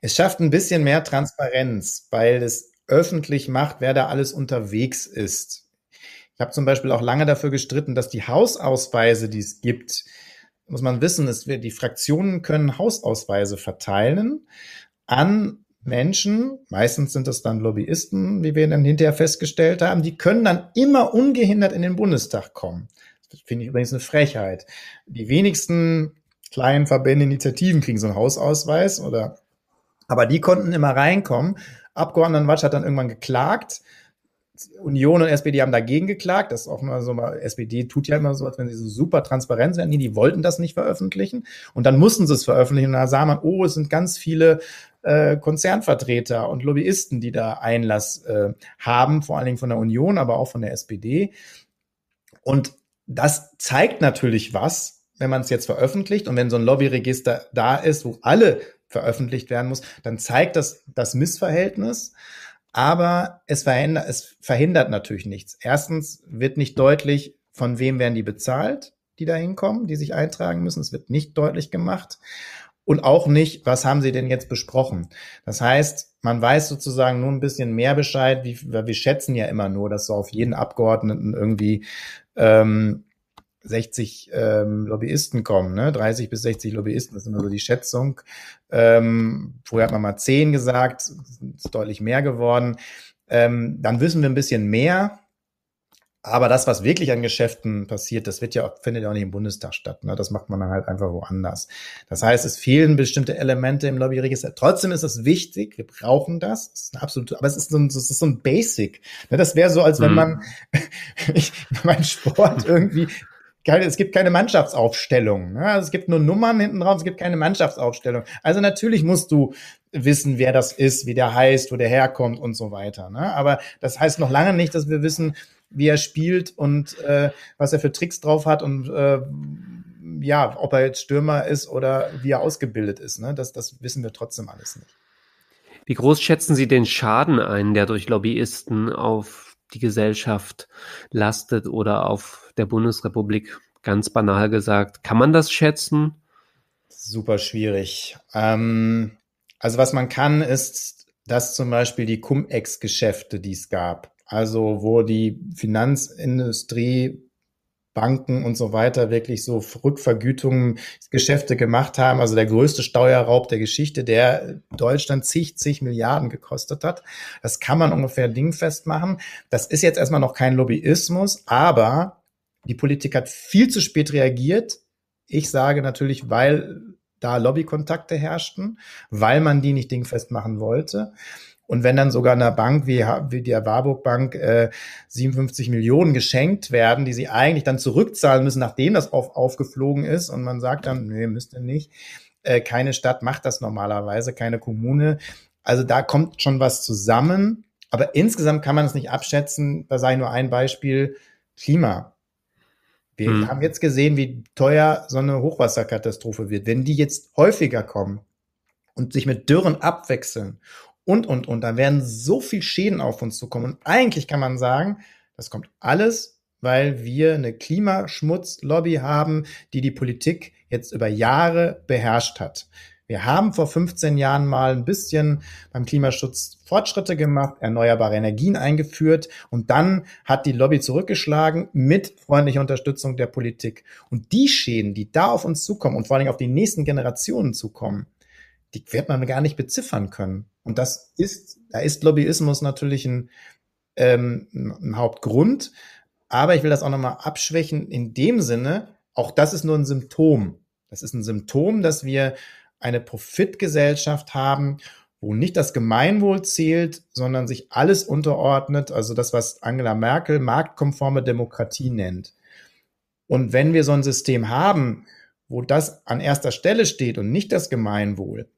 Es schafft ein bisschen mehr Transparenz, weil es öffentlich macht, wer da alles unterwegs ist. Ich habe zum Beispiel auch lange dafür gestritten, dass die Hausausweise, die es gibt, muss man wissen, dass wir, die Fraktionen können Hausausweise verteilen an Menschen, meistens sind das dann Lobbyisten, wie wir dann hinterher festgestellt haben, die können dann immer ungehindert in den Bundestag kommen. Das finde ich übrigens eine Frechheit. Die wenigsten kleinen Verbände, Initiativen kriegen so einen Hausausweis oder, aber die konnten immer reinkommen. Watsch hat dann irgendwann geklagt Union und SPD haben dagegen geklagt. Das ist auch mal so mal, SPD tut ja immer so, als wenn sie so super transparent sind. Die, die wollten das nicht veröffentlichen. Und dann mussten sie es veröffentlichen. Und da sah man, oh, es sind ganz viele äh, Konzernvertreter und Lobbyisten, die da Einlass äh, haben, vor allen Dingen von der Union, aber auch von der SPD. Und das zeigt natürlich was, wenn man es jetzt veröffentlicht und wenn so ein Lobbyregister da ist, wo alle veröffentlicht werden muss, dann zeigt das das Missverhältnis. Aber es verhindert, es verhindert natürlich nichts. Erstens wird nicht deutlich, von wem werden die bezahlt, die da hinkommen, die sich eintragen müssen. Es wird nicht deutlich gemacht. Und auch nicht, was haben sie denn jetzt besprochen? Das heißt, man weiß sozusagen nur ein bisschen mehr Bescheid. Wie, wir schätzen ja immer nur, dass so auf jeden Abgeordneten irgendwie ähm, 60 ähm, Lobbyisten kommen, ne? 30 bis 60 Lobbyisten, das ist immer so die Schätzung. Ähm, vorher hat man mal 10 gesagt, ist deutlich mehr geworden. Ähm, dann wissen wir ein bisschen mehr. Aber das, was wirklich an Geschäften passiert, das wird ja, auch, findet ja auch nicht im Bundestag statt. Ne? Das macht man dann halt einfach woanders. Das heißt, es fehlen bestimmte Elemente im Lobbyregister. Trotzdem ist das wichtig. Wir brauchen das. das ist eine absolute, aber es ist so ein, ist so ein Basic. Ne? Das wäre so, als wenn mhm. man ich, mein Sport irgendwie keine, es gibt keine Mannschaftsaufstellung. Ne? Also es gibt nur Nummern hinten drauf, es gibt keine Mannschaftsaufstellung. Also natürlich musst du wissen, wer das ist, wie der heißt, wo der herkommt und so weiter. Ne? Aber das heißt noch lange nicht, dass wir wissen, wie er spielt und äh, was er für Tricks drauf hat und äh, ja, ob er jetzt Stürmer ist oder wie er ausgebildet ist. Ne? Das, das wissen wir trotzdem alles nicht. Wie groß schätzen Sie den Schaden ein, der durch Lobbyisten auf die Gesellschaft lastet oder auf der Bundesrepublik? Ganz banal gesagt. Kann man das schätzen? Super schwierig. Ähm, also was man kann, ist, dass zum Beispiel die Cum-Ex-Geschäfte, die es gab, also wo die Finanzindustrie Banken und so weiter wirklich so Rückvergütungen, Geschäfte gemacht haben. Also der größte Steuerraub der Geschichte, der Deutschland zig, zig Milliarden gekostet hat. Das kann man ungefähr dingfest machen. Das ist jetzt erstmal noch kein Lobbyismus, aber die Politik hat viel zu spät reagiert. Ich sage natürlich, weil da Lobbykontakte herrschten, weil man die nicht dingfest machen wollte. Und wenn dann sogar einer Bank wie, wie der Warburg Bank äh, 57 Millionen geschenkt werden, die sie eigentlich dann zurückzahlen müssen, nachdem das auf, aufgeflogen ist und man sagt dann, nee, müsste nicht. Äh, keine Stadt macht das normalerweise, keine Kommune. Also da kommt schon was zusammen. Aber insgesamt kann man es nicht abschätzen. Da sage ich nur ein Beispiel. Klima. Wir hm. haben jetzt gesehen, wie teuer so eine Hochwasserkatastrophe wird. Wenn die jetzt häufiger kommen und sich mit Dürren abwechseln und, und, und. Da werden so viel Schäden auf uns zukommen. Und eigentlich kann man sagen, das kommt alles, weil wir eine Klimaschmutzlobby haben, die die Politik jetzt über Jahre beherrscht hat. Wir haben vor 15 Jahren mal ein bisschen beim Klimaschutz Fortschritte gemacht, erneuerbare Energien eingeführt und dann hat die Lobby zurückgeschlagen mit freundlicher Unterstützung der Politik. Und die Schäden, die da auf uns zukommen und vor allen Dingen auf die nächsten Generationen zukommen, die wird man gar nicht beziffern können. Und das ist, da ist Lobbyismus natürlich ein, ähm, ein Hauptgrund. Aber ich will das auch nochmal abschwächen in dem Sinne, auch das ist nur ein Symptom. Das ist ein Symptom, dass wir eine Profitgesellschaft haben, wo nicht das Gemeinwohl zählt, sondern sich alles unterordnet, also das, was Angela Merkel marktkonforme Demokratie nennt. Und wenn wir so ein System haben, wo das an erster Stelle steht und nicht das Gemeinwohl,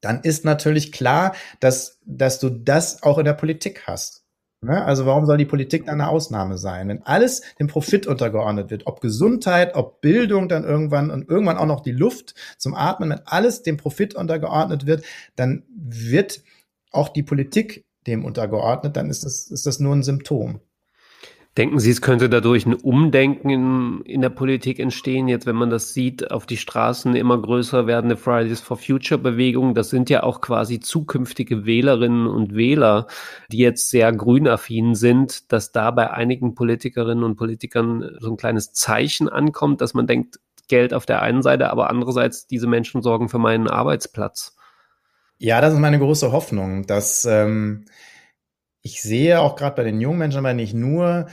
dann ist natürlich klar, dass, dass du das auch in der Politik hast. Ne? Also warum soll die Politik dann eine Ausnahme sein? Wenn alles dem Profit untergeordnet wird, ob Gesundheit, ob Bildung dann irgendwann und irgendwann auch noch die Luft zum Atmen, wenn alles dem Profit untergeordnet wird, dann wird auch die Politik dem untergeordnet, dann ist das, ist das nur ein Symptom. Denken Sie, es könnte dadurch ein Umdenken in, in, der Politik entstehen, jetzt wenn man das sieht, auf die Straßen immer größer werdende Fridays for Future Bewegungen, das sind ja auch quasi zukünftige Wählerinnen und Wähler, die jetzt sehr grünaffin sind, dass da bei einigen Politikerinnen und Politikern so ein kleines Zeichen ankommt, dass man denkt, Geld auf der einen Seite, aber andererseits, diese Menschen sorgen für meinen Arbeitsplatz. Ja, das ist meine große Hoffnung, dass ähm, ich sehe auch gerade bei den jungen Menschen, aber nicht nur,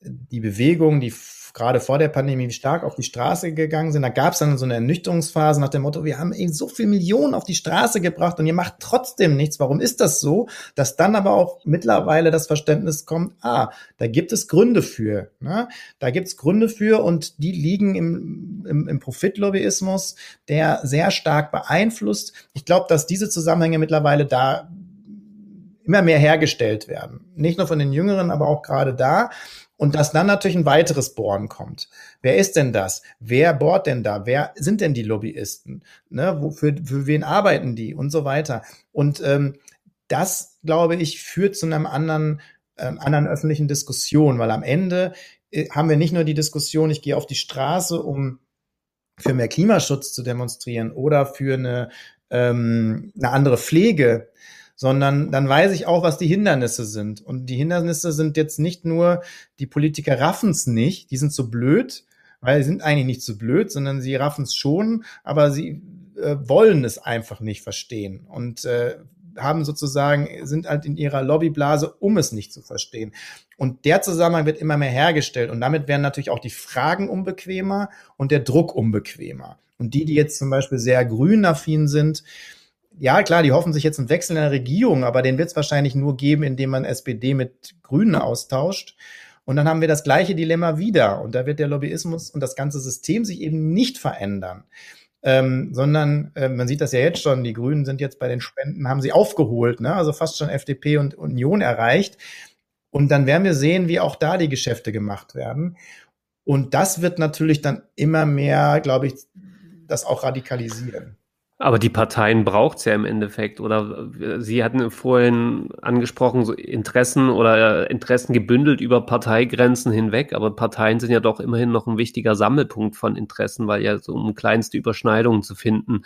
die Bewegung, die gerade vor der Pandemie stark auf die Straße gegangen sind, da gab es dann so eine Ernüchterungsphase nach dem Motto, wir haben eben so viel Millionen auf die Straße gebracht und ihr macht trotzdem nichts. Warum ist das so? Dass dann aber auch mittlerweile das Verständnis kommt, ah, da gibt es Gründe für. Ne? Da gibt es Gründe für und die liegen im, im, im Profitlobbyismus, der sehr stark beeinflusst. Ich glaube, dass diese Zusammenhänge mittlerweile da immer mehr hergestellt werden. Nicht nur von den Jüngeren, aber auch gerade da. Und dass dann natürlich ein weiteres Bohren kommt. Wer ist denn das? Wer bohrt denn da? Wer sind denn die Lobbyisten? Ne? Wofür, für wen arbeiten die? Und so weiter. Und ähm, das, glaube ich, führt zu einem anderen, ähm, anderen öffentlichen Diskussion, weil am Ende äh, haben wir nicht nur die Diskussion, ich gehe auf die Straße, um für mehr Klimaschutz zu demonstrieren oder für eine, ähm, eine andere Pflege, sondern dann weiß ich auch, was die Hindernisse sind. Und die Hindernisse sind jetzt nicht nur, die Politiker raffen's nicht, die sind zu blöd, weil sie sind eigentlich nicht zu blöd, sondern sie raffen's schon, aber sie äh, wollen es einfach nicht verstehen. Und äh, haben sozusagen, sind halt in ihrer Lobbyblase, um es nicht zu verstehen. Und der Zusammenhang wird immer mehr hergestellt und damit werden natürlich auch die Fragen unbequemer und der Druck unbequemer. Und die, die jetzt zum Beispiel sehr grünaffin sind, ja, klar, die hoffen sich jetzt einen Wechsel in der Regierung, aber den wird es wahrscheinlich nur geben, indem man SPD mit Grünen austauscht. Und dann haben wir das gleiche Dilemma wieder. Und da wird der Lobbyismus und das ganze System sich eben nicht verändern. Ähm, sondern äh, man sieht das ja jetzt schon, die Grünen sind jetzt bei den Spenden, haben sie aufgeholt, ne? also fast schon FDP und Union erreicht. Und dann werden wir sehen, wie auch da die Geschäfte gemacht werden. Und das wird natürlich dann immer mehr, glaube ich, das auch radikalisieren. Aber die Parteien braucht es ja im Endeffekt. Oder Sie hatten vorhin angesprochen, so Interessen oder äh, Interessen gebündelt über Parteigrenzen hinweg. Aber Parteien sind ja doch immerhin noch ein wichtiger Sammelpunkt von Interessen, weil ja so um kleinste Überschneidungen zu finden.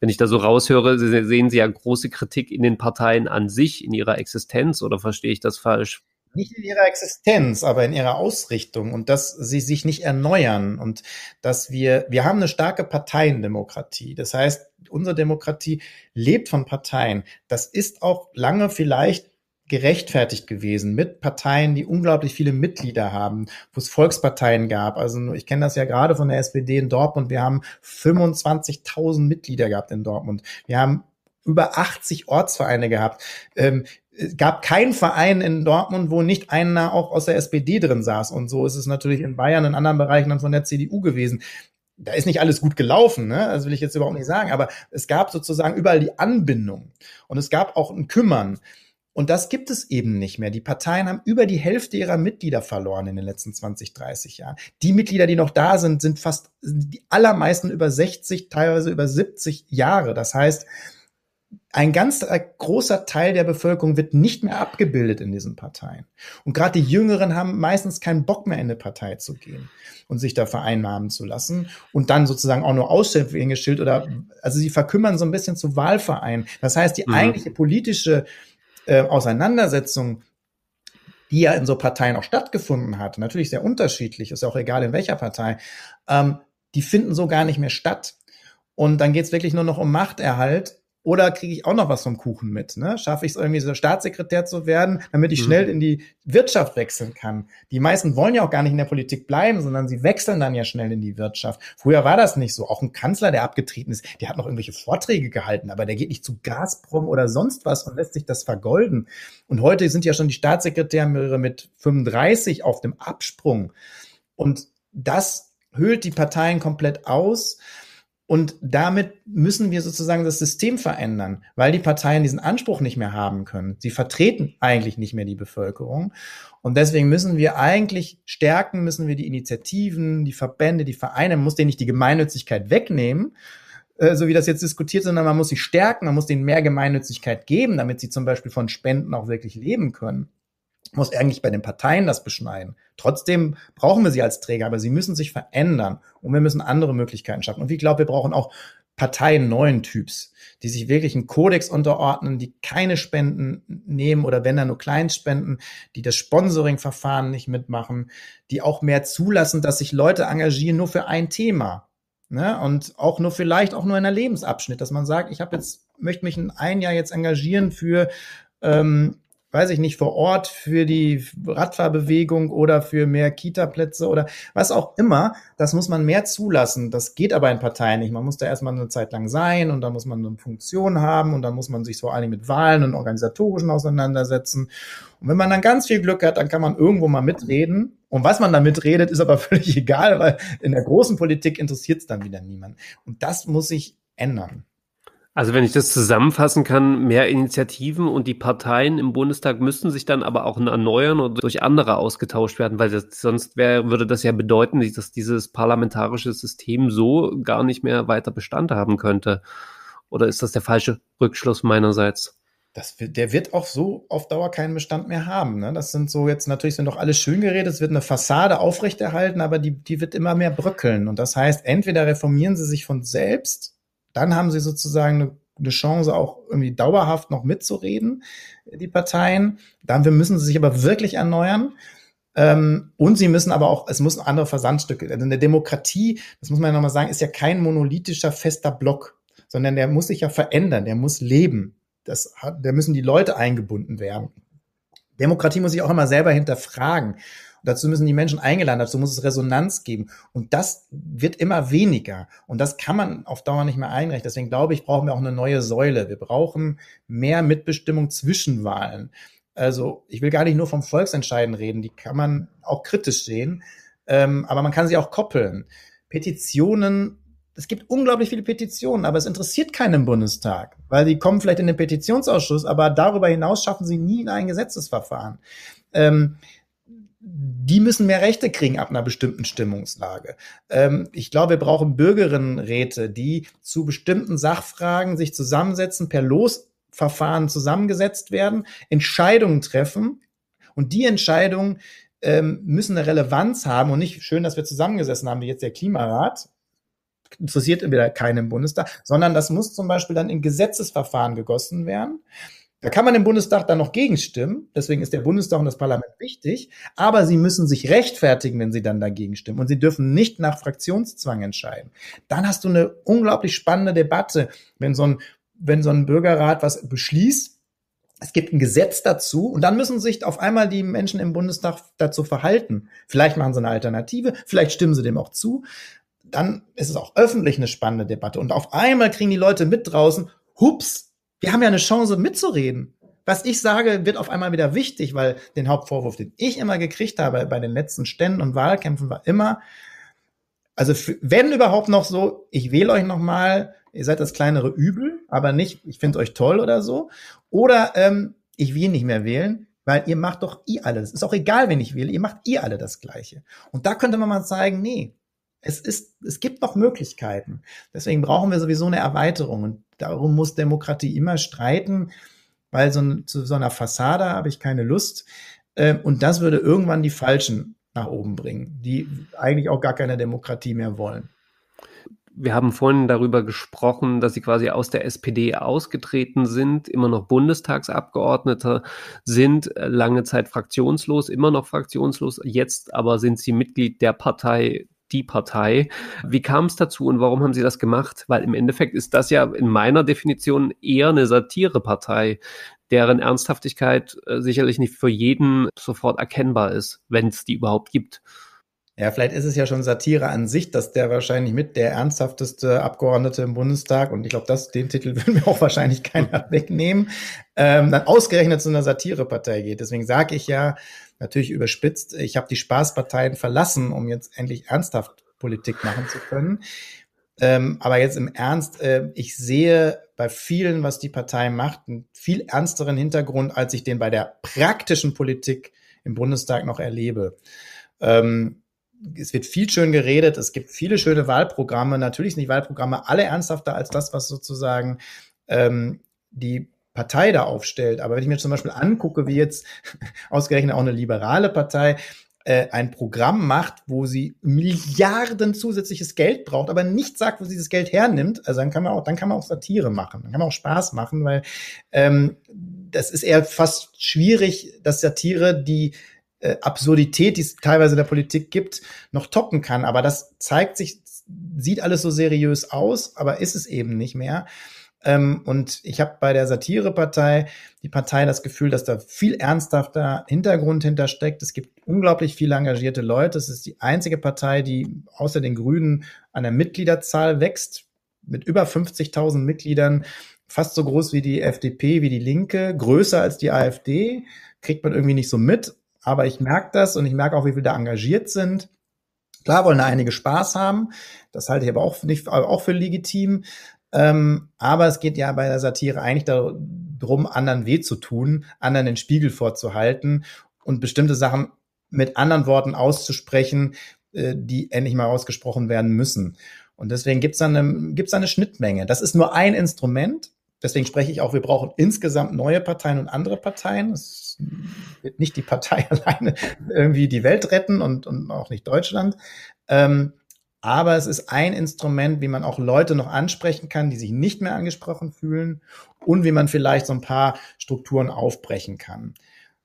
Wenn ich da so raushöre, sehen Sie ja große Kritik in den Parteien an sich, in ihrer Existenz. Oder verstehe ich das falsch? nicht in ihrer Existenz, aber in ihrer Ausrichtung und dass sie sich nicht erneuern und dass wir, wir haben eine starke Parteiendemokratie. Das heißt, unsere Demokratie lebt von Parteien. Das ist auch lange vielleicht gerechtfertigt gewesen mit Parteien, die unglaublich viele Mitglieder haben, wo es Volksparteien gab. Also ich kenne das ja gerade von der SPD in Dortmund. Wir haben 25.000 Mitglieder gehabt in Dortmund. Wir haben über 80 Ortsvereine gehabt. Ähm, es gab keinen Verein in Dortmund, wo nicht einer auch aus der SPD drin saß. Und so ist es natürlich in Bayern, in anderen Bereichen dann von der CDU gewesen da ist nicht alles gut gelaufen, ne? das will ich jetzt überhaupt nicht sagen, aber es gab sozusagen überall die Anbindung und es gab auch ein Kümmern. Und das gibt es eben nicht mehr. Die Parteien haben über die Hälfte ihrer Mitglieder verloren in den letzten 20, 30 Jahren. Die Mitglieder, die noch da sind, sind fast die allermeisten über 60, teilweise über 70 Jahre. Das heißt, ein ganz großer Teil der Bevölkerung wird nicht mehr abgebildet in diesen Parteien. Und gerade die Jüngeren haben meistens keinen Bock mehr in eine Partei zu gehen und sich da vereinnahmen zu lassen und dann sozusagen auch nur Aushängeschild oder also sie verkümmern so ein bisschen zu Wahlvereinen. Das heißt, die mhm. eigentliche politische äh, Auseinandersetzung die ja in so Parteien auch stattgefunden hat, natürlich sehr unterschiedlich, ist ja auch egal in welcher Partei, ähm, die finden so gar nicht mehr statt. Und dann geht's wirklich nur noch um Machterhalt oder kriege ich auch noch was vom Kuchen mit? Ne? Schaffe ich es irgendwie so Staatssekretär zu werden, damit ich mhm. schnell in die Wirtschaft wechseln kann? Die meisten wollen ja auch gar nicht in der Politik bleiben, sondern sie wechseln dann ja schnell in die Wirtschaft. Früher war das nicht so. Auch ein Kanzler, der abgetreten ist, der hat noch irgendwelche Vorträge gehalten, aber der geht nicht zu Gazprom oder sonst was und lässt sich das vergolden. Und heute sind ja schon die Staatssekretäre mit 35 auf dem Absprung. Und das höhlt die Parteien komplett aus. Und damit müssen wir sozusagen das System verändern, weil die Parteien diesen Anspruch nicht mehr haben können. Sie vertreten eigentlich nicht mehr die Bevölkerung. Und deswegen müssen wir eigentlich stärken, müssen wir die Initiativen, die Verbände, die Vereine, man muss denen nicht die Gemeinnützigkeit wegnehmen, äh, so wie das jetzt diskutiert, sondern man muss sie stärken, man muss denen mehr Gemeinnützigkeit geben, damit sie zum Beispiel von Spenden auch wirklich leben können muss eigentlich bei den Parteien das beschneiden. Trotzdem brauchen wir sie als Träger, aber sie müssen sich verändern und wir müssen andere Möglichkeiten schaffen. Und ich glaube, wir brauchen auch Parteien neuen Typs, die sich wirklich einen Kodex unterordnen, die keine Spenden nehmen oder wenn dann nur Kleinspenden, die das Sponsoring-Verfahren nicht mitmachen, die auch mehr zulassen, dass sich Leute engagieren nur für ein Thema. Ne? Und auch nur vielleicht auch nur in einem Lebensabschnitt, dass man sagt, ich habe jetzt, möchte mich in ein Jahr jetzt engagieren für ähm, weiß ich nicht, vor Ort für die Radfahrbewegung oder für mehr Kita-Plätze oder was auch immer. Das muss man mehr zulassen. Das geht aber in Parteien nicht. Man muss da erstmal eine Zeit lang sein und dann muss man eine Funktion haben und dann muss man sich vor allem mit Wahlen und organisatorischen auseinandersetzen. Und wenn man dann ganz viel Glück hat, dann kann man irgendwo mal mitreden. Und was man da mitredet, ist aber völlig egal, weil in der großen Politik interessiert es dann wieder niemand. Und das muss sich ändern. Also wenn ich das zusammenfassen kann, mehr Initiativen und die Parteien im Bundestag müssten sich dann aber auch erneuern oder durch andere ausgetauscht werden, weil das, sonst wär, würde das ja bedeuten, dass dieses parlamentarische System so gar nicht mehr weiter Bestand haben könnte. Oder ist das der falsche Rückschluss meinerseits? Das, wird, der wird auch so auf Dauer keinen Bestand mehr haben. Ne? Das sind so jetzt natürlich sind doch alles schön geredet, es wird eine Fassade aufrechterhalten, aber die, die wird immer mehr bröckeln. Und das heißt, entweder reformieren sie sich von selbst dann haben sie sozusagen eine, eine Chance, auch irgendwie dauerhaft noch mitzureden, die Parteien. Dann müssen sie sich aber wirklich erneuern ähm, und sie müssen aber auch, es müssen andere Versandstücke. Also Denn eine Demokratie, das muss man ja nochmal sagen, ist ja kein monolithischer, fester Block, sondern der muss sich ja verändern, der muss leben. Das, da müssen die Leute eingebunden werden. Demokratie muss sich auch immer selber hinterfragen dazu müssen die Menschen eingeladen, dazu muss es Resonanz geben. Und das wird immer weniger. Und das kann man auf Dauer nicht mehr einrechnen. Deswegen glaube ich, brauchen wir auch eine neue Säule. Wir brauchen mehr Mitbestimmung zwischen Wahlen. Also ich will gar nicht nur vom Volksentscheiden reden, die kann man auch kritisch sehen, ähm, aber man kann sie auch koppeln. Petitionen es gibt unglaublich viele Petitionen, aber es interessiert keinen im Bundestag, weil die kommen vielleicht in den Petitionsausschuss, aber darüber hinaus schaffen sie nie in ein Gesetzesverfahren. Ähm, die müssen mehr Rechte kriegen ab einer bestimmten Stimmungslage. Ähm, ich glaube, wir brauchen Bürgerinnenräte, die zu bestimmten Sachfragen sich zusammensetzen, per Losverfahren zusammengesetzt werden, Entscheidungen treffen und die Entscheidungen ähm, müssen eine Relevanz haben und nicht schön, dass wir zusammengesessen haben, wie jetzt der Klimarat. Interessiert entweder keinen Bundestag, sondern das muss zum Beispiel dann in Gesetzesverfahren gegossen werden. Da kann man im Bundestag dann noch gegenstimmen. Deswegen ist der Bundestag und das Parlament wichtig. Aber sie müssen sich rechtfertigen, wenn sie dann dagegen stimmen. Und sie dürfen nicht nach Fraktionszwang entscheiden. Dann hast du eine unglaublich spannende Debatte, wenn so ein, wenn so ein Bürgerrat was beschließt. Es gibt ein Gesetz dazu und dann müssen sich auf einmal die Menschen im Bundestag dazu verhalten. Vielleicht machen sie eine Alternative, vielleicht stimmen sie dem auch zu. Dann ist es auch öffentlich eine spannende Debatte. Und auf einmal kriegen die Leute mit draußen, hups, wir haben ja eine Chance mitzureden. Was ich sage, wird auf einmal wieder wichtig, weil den Hauptvorwurf, den ich immer gekriegt habe bei den letzten Ständen und Wahlkämpfen, war immer, also wenn überhaupt noch so, ich wähle euch nochmal, ihr seid das kleinere Übel, aber nicht, ich finde euch toll oder so. Oder ähm, ich will nicht mehr wählen, weil ihr macht doch eh alles. Ist auch egal, wenn ich wähle, ihr macht ihr eh alle das Gleiche. Und da könnte man mal zeigen, nee, es ist, es gibt noch Möglichkeiten. Deswegen brauchen wir sowieso eine Erweiterung. Und darum muss Demokratie immer streiten, weil so, zu so einer Fassade habe ich keine Lust. Ähm, und das würde irgendwann die Falschen nach oben bringen, die eigentlich auch gar keine Demokratie mehr wollen. Wir haben vorhin darüber gesprochen, dass Sie quasi aus der SPD ausgetreten sind, immer noch Bundestagsabgeordnete sind, äh, lange Zeit fraktionslos, immer noch fraktionslos. Jetzt aber sind Sie Mitglied der Partei die Partei. Wie kam es dazu und warum haben Sie das gemacht? Weil im Endeffekt ist das ja in meiner Definition eher eine Satirepartei, deren Ernsthaftigkeit äh, sicherlich nicht für jeden sofort erkennbar ist, wenn es die überhaupt gibt. Ja, vielleicht ist es ja schon Satire an sich, dass der wahrscheinlich mit der ernsthafteste Abgeordnete im Bundestag, und ich glaube, das, den Titel würden wir auch wahrscheinlich keiner wegnehmen, ähm, dann ausgerechnet zu einer Satirepartei geht. Deswegen sage ich ja, natürlich überspitzt, ich habe die Spaßparteien verlassen, um jetzt endlich ernsthaft Politik machen zu können. Ähm, aber jetzt im Ernst, äh, ich sehe bei vielen, was die Partei macht, einen viel ernsteren Hintergrund, als ich den bei der praktischen Politik im Bundestag noch erlebe. Ähm, es wird viel schön geredet, es gibt viele schöne Wahlprogramme. Natürlich sind die Wahlprogramme alle ernsthafter als das, was sozusagen ähm, die Partei da aufstellt. Aber wenn ich mir zum Beispiel angucke, wie jetzt ausgerechnet auch eine liberale Partei äh, ein Programm macht, wo sie Milliarden zusätzliches Geld braucht, aber nicht sagt, wo sie das Geld hernimmt, also dann kann man auch, dann kann man auch Satire machen, dann kann man auch Spaß machen, weil ähm, das ist eher fast schwierig, dass Satire die äh, Absurdität, die es teilweise in der Politik gibt, noch toppen kann. Aber das zeigt sich, sieht alles so seriös aus, aber ist es eben nicht mehr. Ähm, und ich habe bei der Satirepartei, die Partei, das Gefühl, dass da viel ernsthafter Hintergrund hintersteckt. Es gibt unglaublich viele engagierte Leute. Es ist die einzige Partei, die außer den Grünen an der Mitgliederzahl wächst, mit über 50.000 Mitgliedern, fast so groß wie die FDP, wie die Linke, größer als die AfD, kriegt man irgendwie nicht so mit. Aber ich merke das und ich merke auch, wie viele da engagiert sind. Klar wollen da einige Spaß haben. Das halte ich aber auch, nicht, aber auch für legitim. Ähm, aber es geht ja bei der Satire eigentlich darum, anderen weh zu tun, anderen den Spiegel vorzuhalten und bestimmte Sachen mit anderen Worten auszusprechen, äh, die endlich mal ausgesprochen werden müssen. Und deswegen gibt es eine, gibt's eine Schnittmenge. Das ist nur ein Instrument. Deswegen spreche ich auch, wir brauchen insgesamt neue Parteien und andere Parteien. Es wird nicht die Partei alleine irgendwie die Welt retten und, und auch nicht Deutschland. Ähm, aber es ist ein Instrument, wie man auch Leute noch ansprechen kann, die sich nicht mehr angesprochen fühlen und wie man vielleicht so ein paar Strukturen aufbrechen kann.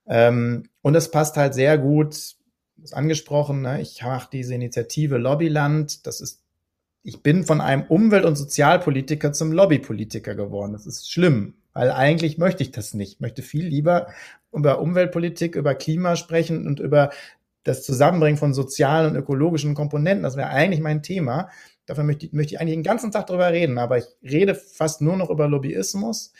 Ähm, und es passt halt sehr gut, ist angesprochen, ne? ich mache diese Initiative Lobbyland, das ist ich bin von einem Umwelt- und Sozialpolitiker zum Lobbypolitiker geworden. Das ist schlimm, weil eigentlich möchte ich das nicht. Ich möchte viel lieber über Umweltpolitik, über Klima sprechen und über das Zusammenbringen von sozialen und ökologischen Komponenten, das wäre eigentlich mein Thema. Dafür möchte, möchte ich eigentlich den ganzen Tag drüber reden, aber ich rede fast nur noch über Lobbyismus.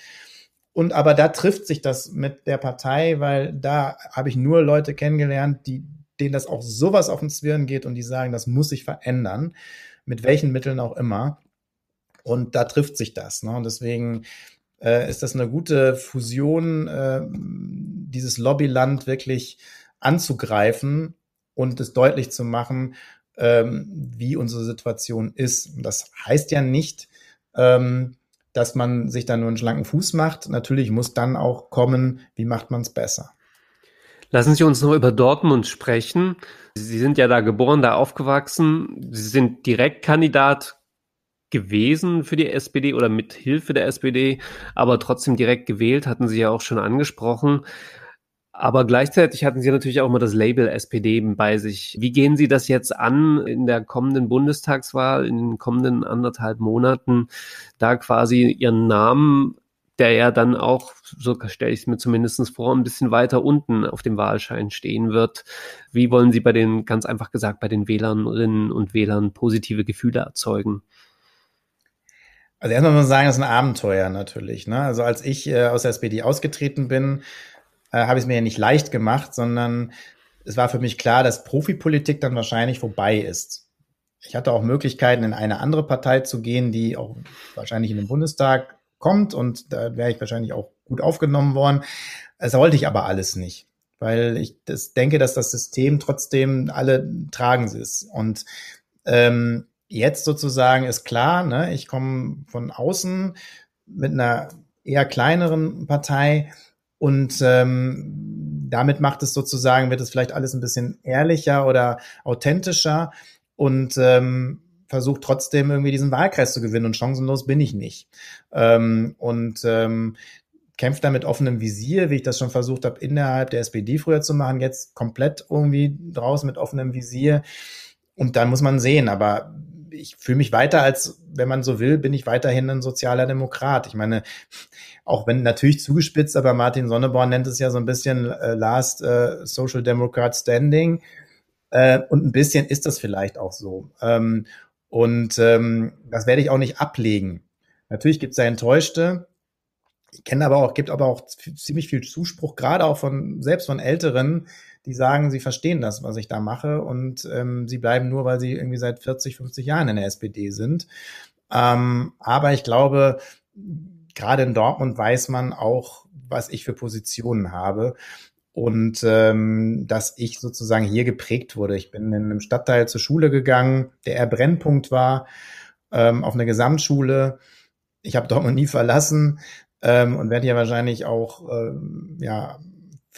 Und aber da trifft sich das mit der Partei, weil da habe ich nur Leute kennengelernt, die, denen das auch sowas auf den Zwirn geht und die sagen, das muss sich verändern, mit welchen Mitteln auch immer. Und da trifft sich das. Ne? Und deswegen äh, ist das eine gute Fusion, äh, dieses Lobbyland wirklich anzugreifen und es deutlich zu machen, ähm, wie unsere Situation ist. Das heißt ja nicht, ähm, dass man sich dann nur einen schlanken Fuß macht. Natürlich muss dann auch kommen, wie macht man es besser. Lassen Sie uns noch über Dortmund sprechen. Sie sind ja da geboren, da aufgewachsen. Sie sind Direktkandidat gewesen für die SPD oder mit Hilfe der SPD, aber trotzdem direkt gewählt, hatten Sie ja auch schon angesprochen. Aber gleichzeitig hatten Sie natürlich auch immer das Label SPD bei sich. Wie gehen Sie das jetzt an in der kommenden Bundestagswahl, in den kommenden anderthalb Monaten, da quasi Ihren Namen, der ja dann auch, so stelle ich es mir zumindest vor, ein bisschen weiter unten auf dem Wahlschein stehen wird. Wie wollen Sie bei den, ganz einfach gesagt, bei den Wählerinnen und Wählern positive Gefühle erzeugen? Also erstmal muss man sagen, das ist ein Abenteuer natürlich. Ne? Also als ich äh, aus der SPD ausgetreten bin, äh, habe ich es mir ja nicht leicht gemacht, sondern es war für mich klar, dass Profipolitik dann wahrscheinlich vorbei ist. Ich hatte auch Möglichkeiten, in eine andere Partei zu gehen, die auch wahrscheinlich in den Bundestag kommt und da wäre ich wahrscheinlich auch gut aufgenommen worden. Das wollte ich aber alles nicht, weil ich das denke, dass das System trotzdem alle tragen ist. Und ähm, jetzt sozusagen ist klar, ne, ich komme von außen mit einer eher kleineren Partei und ähm, damit macht es sozusagen, wird es vielleicht alles ein bisschen ehrlicher oder authentischer und ähm, versucht trotzdem irgendwie diesen Wahlkreis zu gewinnen und chancenlos bin ich nicht. Ähm, und ähm, kämpft da mit offenem Visier, wie ich das schon versucht habe, innerhalb der SPD früher zu machen, jetzt komplett irgendwie draußen mit offenem Visier. Und da muss man sehen, aber ich fühle mich weiter als, wenn man so will, bin ich weiterhin ein sozialer Demokrat. Ich meine, auch wenn natürlich zugespitzt, aber Martin Sonneborn nennt es ja so ein bisschen äh, Last äh, Social Democrat Standing. Äh, und ein bisschen ist das vielleicht auch so. Ähm, und ähm, das werde ich auch nicht ablegen. Natürlich gibt es da Enttäuschte. Ich kenne aber auch, gibt aber auch ziemlich viel Zuspruch, gerade auch von, selbst von Älteren, die sagen, sie verstehen das, was ich da mache und ähm, sie bleiben nur, weil sie irgendwie seit 40, 50 Jahren in der SPD sind. Ähm, aber ich glaube, gerade in Dortmund weiß man auch, was ich für Positionen habe und ähm, dass ich sozusagen hier geprägt wurde. Ich bin in einem Stadtteil zur Schule gegangen, der eher Brennpunkt war, ähm, auf einer Gesamtschule. Ich habe Dortmund nie verlassen ähm, und werde hier wahrscheinlich auch ähm, ja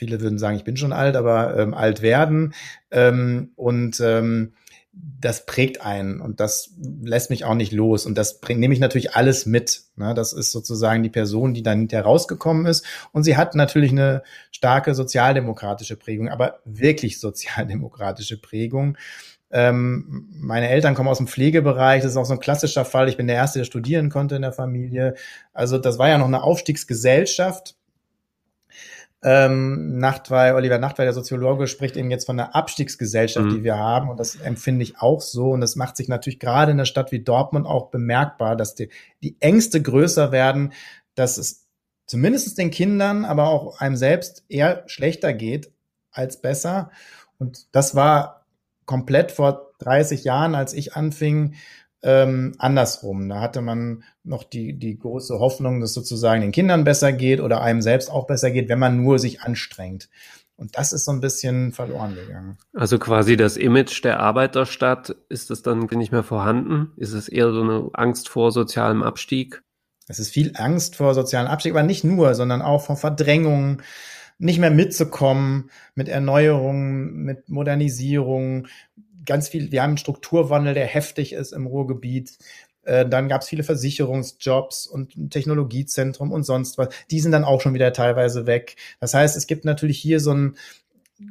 viele würden sagen, ich bin schon alt, aber ähm, alt werden. Ähm, und ähm, das prägt einen und das lässt mich auch nicht los. Und das bringt, nehme ich natürlich alles mit. Ne? Das ist sozusagen die Person, die dann hinterher rausgekommen ist. Und sie hat natürlich eine starke sozialdemokratische Prägung, aber wirklich sozialdemokratische Prägung. Ähm, meine Eltern kommen aus dem Pflegebereich, das ist auch so ein klassischer Fall. Ich bin der Erste, der studieren konnte in der Familie. Also das war ja noch eine Aufstiegsgesellschaft ähm, Nachtwey, Oliver Nachtwey, der Soziologe, spricht eben jetzt von einer Abstiegsgesellschaft, mhm. die wir haben. Und das empfinde ich auch so. Und das macht sich natürlich gerade in einer Stadt wie Dortmund auch bemerkbar, dass die, die Ängste größer werden, dass es zumindest den Kindern, aber auch einem selbst eher schlechter geht als besser. Und das war komplett vor 30 Jahren, als ich anfing, ähm, andersrum. Da hatte man noch die, die große Hoffnung, dass sozusagen den Kindern besser geht oder einem selbst auch besser geht, wenn man nur sich anstrengt. Und das ist so ein bisschen verloren gegangen. Also quasi das Image der Arbeiterstadt, ist das dann nicht mehr vorhanden? Ist es eher so eine Angst vor sozialem Abstieg? Es ist viel Angst vor sozialem Abstieg, aber nicht nur, sondern auch vor Verdrängung, nicht mehr mitzukommen mit Erneuerungen, mit Modernisierung, ganz viel, wir haben einen Strukturwandel, der heftig ist im Ruhrgebiet. Äh, dann gab es viele Versicherungsjobs und ein Technologiezentrum und sonst was. Die sind dann auch schon wieder teilweise weg. Das heißt, es gibt natürlich hier so einen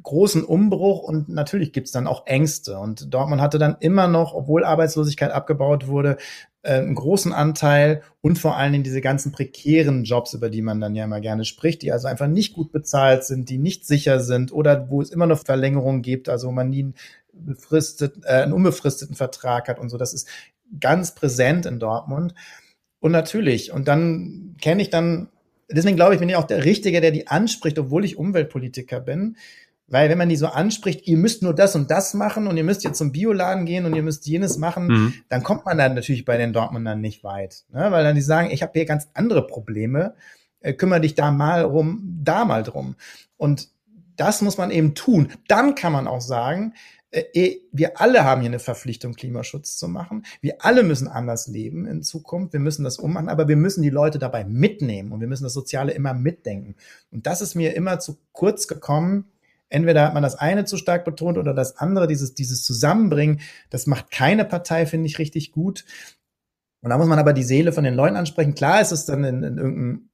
großen Umbruch und natürlich gibt es dann auch Ängste. Und Dortmund hatte dann immer noch, obwohl Arbeitslosigkeit abgebaut wurde, äh, einen großen Anteil und vor allen Dingen diese ganzen prekären Jobs, über die man dann ja immer gerne spricht, die also einfach nicht gut bezahlt sind, die nicht sicher sind oder wo es immer noch Verlängerungen gibt, also wo man nie befristeten, äh, einen unbefristeten Vertrag hat und so. Das ist ganz präsent in Dortmund. Und natürlich, und dann kenne ich dann, deswegen glaube ich, bin ich auch der Richtige, der die anspricht, obwohl ich Umweltpolitiker bin. Weil wenn man die so anspricht, ihr müsst nur das und das machen und ihr müsst jetzt zum Bioladen gehen und ihr müsst jenes machen, mhm. dann kommt man dann natürlich bei den Dortmundern nicht weit. Ne? Weil dann die sagen, ich habe hier ganz andere Probleme, äh, kümmere dich da mal rum, da mal drum. Und das muss man eben tun. Dann kann man auch sagen, äh, eh, wir alle haben hier eine Verpflichtung, Klimaschutz zu machen. Wir alle müssen anders leben in Zukunft. Wir müssen das ummachen, aber wir müssen die Leute dabei mitnehmen und wir müssen das Soziale immer mitdenken. Und das ist mir immer zu kurz gekommen. Entweder hat man das eine zu stark betont oder das andere, dieses, dieses Zusammenbringen. Das macht keine Partei, finde ich, richtig gut. Und da muss man aber die Seele von den Leuten ansprechen. Klar ist es dann in, in irgendeinem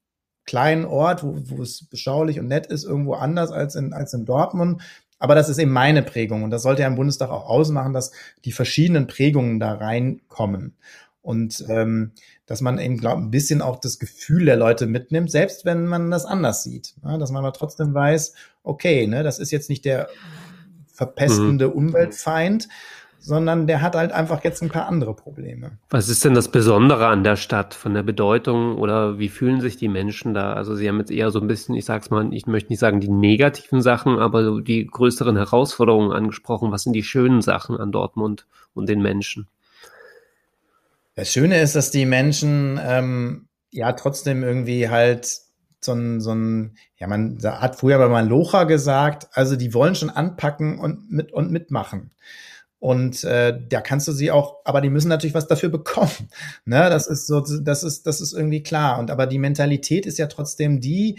kleinen Ort, wo, wo es beschaulich und nett ist, irgendwo anders als in, als in Dortmund. Aber das ist eben meine Prägung und das sollte ja im Bundestag auch ausmachen, dass die verschiedenen Prägungen da reinkommen. Und ähm, dass man eben glaub, ein bisschen auch das Gefühl der Leute mitnimmt, selbst wenn man das anders sieht. Ja, ne? dass man aber trotzdem weiß, okay, ne, das ist jetzt nicht der verpestende mhm. Umweltfeind, sondern der hat halt einfach jetzt ein paar andere Probleme. Was ist denn das Besondere an der Stadt von der Bedeutung oder wie fühlen sich die Menschen da? Also Sie haben jetzt eher so ein bisschen, ich sag's mal, ich möchte nicht sagen die negativen Sachen, aber die größeren Herausforderungen angesprochen. Was sind die schönen Sachen an Dortmund und den Menschen? Das Schöne ist, dass die Menschen ähm, ja trotzdem irgendwie halt so ein, so ein, ja, man hat früher bei Malocha gesagt, also die wollen schon anpacken und mit und mitmachen. Und äh, da kannst du sie auch, aber die müssen natürlich was dafür bekommen. Ne? Das ist so, das ist, das ist irgendwie klar. Und aber die Mentalität ist ja trotzdem die,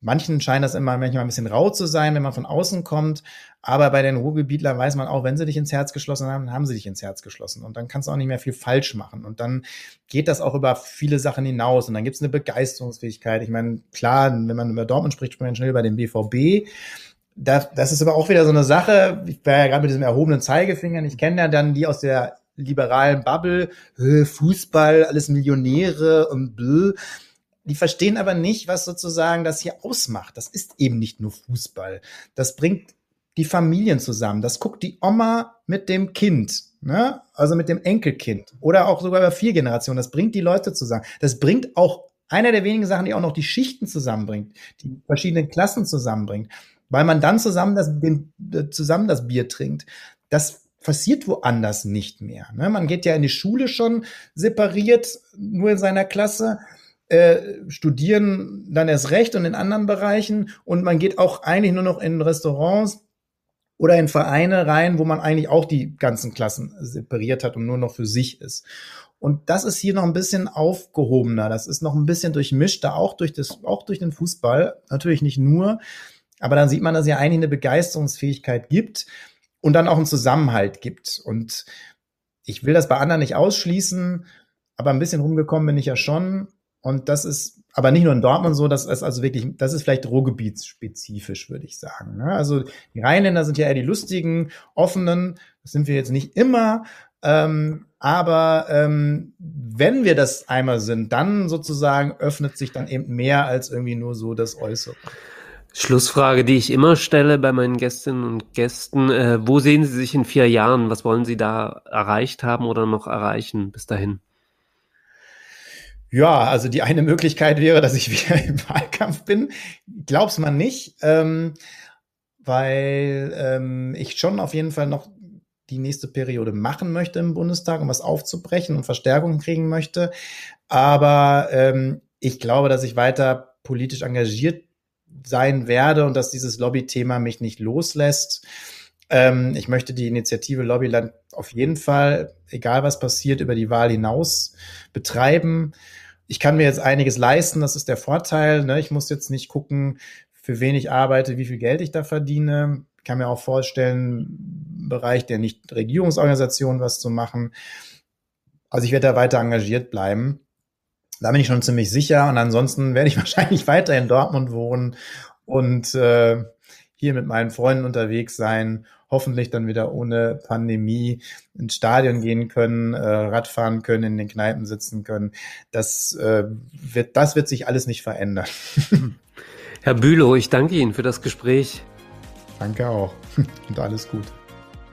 manchen scheint das immer manchmal ein bisschen rau zu sein, wenn man von außen kommt. Aber bei den Ruhrgebietlern weiß man auch, wenn sie dich ins Herz geschlossen haben, haben sie dich ins Herz geschlossen. Und dann kannst du auch nicht mehr viel falsch machen. Und dann geht das auch über viele Sachen hinaus. Und dann gibt's eine Begeisterungsfähigkeit. Ich meine, klar, wenn man über Dortmund spricht, spricht man schnell über den BVB das, das ist aber auch wieder so eine Sache, ich war ja gerade mit diesem erhobenen Zeigefinger, ich kenne ja dann die aus der liberalen Bubble, Fußball, alles Millionäre und bläh. Die verstehen aber nicht, was sozusagen das hier ausmacht. Das ist eben nicht nur Fußball. Das bringt die Familien zusammen. Das guckt die Oma mit dem Kind, ne? also mit dem Enkelkind oder auch sogar über vier Generationen. Das bringt die Leute zusammen. Das bringt auch einer der wenigen Sachen, die auch noch die Schichten zusammenbringt, die verschiedenen Klassen zusammenbringt weil man dann zusammen das, den, äh, zusammen das Bier trinkt. Das passiert woanders nicht mehr. Ne? Man geht ja in die Schule schon separiert, nur in seiner Klasse. Äh, studieren dann erst recht und in anderen Bereichen und man geht auch eigentlich nur noch in Restaurants oder in Vereine rein, wo man eigentlich auch die ganzen Klassen separiert hat und nur noch für sich ist. Und das ist hier noch ein bisschen aufgehobener, das ist noch ein bisschen durchmischter, auch durch das, auch durch den Fußball, natürlich nicht nur. Aber dann sieht man, dass es ja eigentlich eine Begeisterungsfähigkeit gibt und dann auch einen Zusammenhalt gibt. Und ich will das bei anderen nicht ausschließen, aber ein bisschen rumgekommen bin ich ja schon. Und das ist aber nicht nur in Dortmund so, das ist also wirklich, das ist vielleicht Ruhrgebietsspezifisch, würde ich sagen. Ne? Also die Rheinländer sind ja eher die lustigen, offenen, das sind wir jetzt nicht immer. Ähm, aber ähm, wenn wir das einmal sind, dann sozusagen öffnet sich dann eben mehr als irgendwie nur so das Äußere. Schlussfrage, die ich immer stelle bei meinen Gästinnen und Gästen. Äh, wo sehen Sie sich in vier Jahren? Was wollen Sie da erreicht haben oder noch erreichen bis dahin? Ja, also die eine Möglichkeit wäre, dass ich wieder im Wahlkampf bin. Glaub's man nicht, ähm, weil ähm, ich schon auf jeden Fall noch die nächste Periode machen möchte im Bundestag, um was aufzubrechen und Verstärkung kriegen möchte. Aber ähm, ich glaube, dass ich weiter politisch engagiert sein werde und dass dieses Lobbythema mich nicht loslässt. Ähm, ich möchte die Initiative Lobbyland auf jeden Fall, egal was passiert, über die Wahl hinaus betreiben. Ich kann mir jetzt einiges leisten, das ist der Vorteil. Ne? Ich muss jetzt nicht gucken, für wen ich arbeite, wie viel Geld ich da verdiene. Ich kann mir auch vorstellen, im Bereich der Nichtregierungsorganisationen was zu machen. Also ich werde da weiter engagiert bleiben. Da bin ich schon ziemlich sicher. Und ansonsten werde ich wahrscheinlich weiter in Dortmund wohnen und äh, hier mit meinen Freunden unterwegs sein, hoffentlich dann wieder ohne Pandemie ins Stadion gehen können, äh, Radfahren können, in den Kneipen sitzen können. Das, äh, wird, das wird sich alles nicht verändern. Herr Bülow, ich danke Ihnen für das Gespräch. Danke auch und alles gut.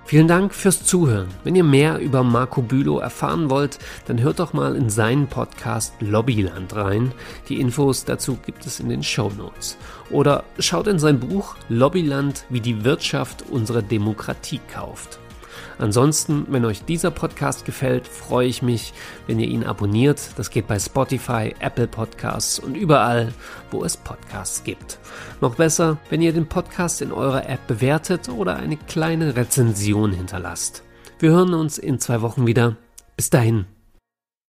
Vielen Dank fürs Zuhören. Wenn ihr mehr über Marco Bülow erfahren wollt, dann hört doch mal in seinen Podcast Lobbyland rein. Die Infos dazu gibt es in den Show Notes. Oder schaut in sein Buch Lobbyland, wie die Wirtschaft unsere Demokratie kauft. Ansonsten, wenn euch dieser Podcast gefällt, freue ich mich, wenn ihr ihn abonniert. Das geht bei Spotify, Apple Podcasts und überall, wo es Podcasts gibt. Noch besser, wenn ihr den Podcast in eurer App bewertet oder eine kleine Rezension hinterlasst. Wir hören uns in zwei Wochen wieder. Bis dahin.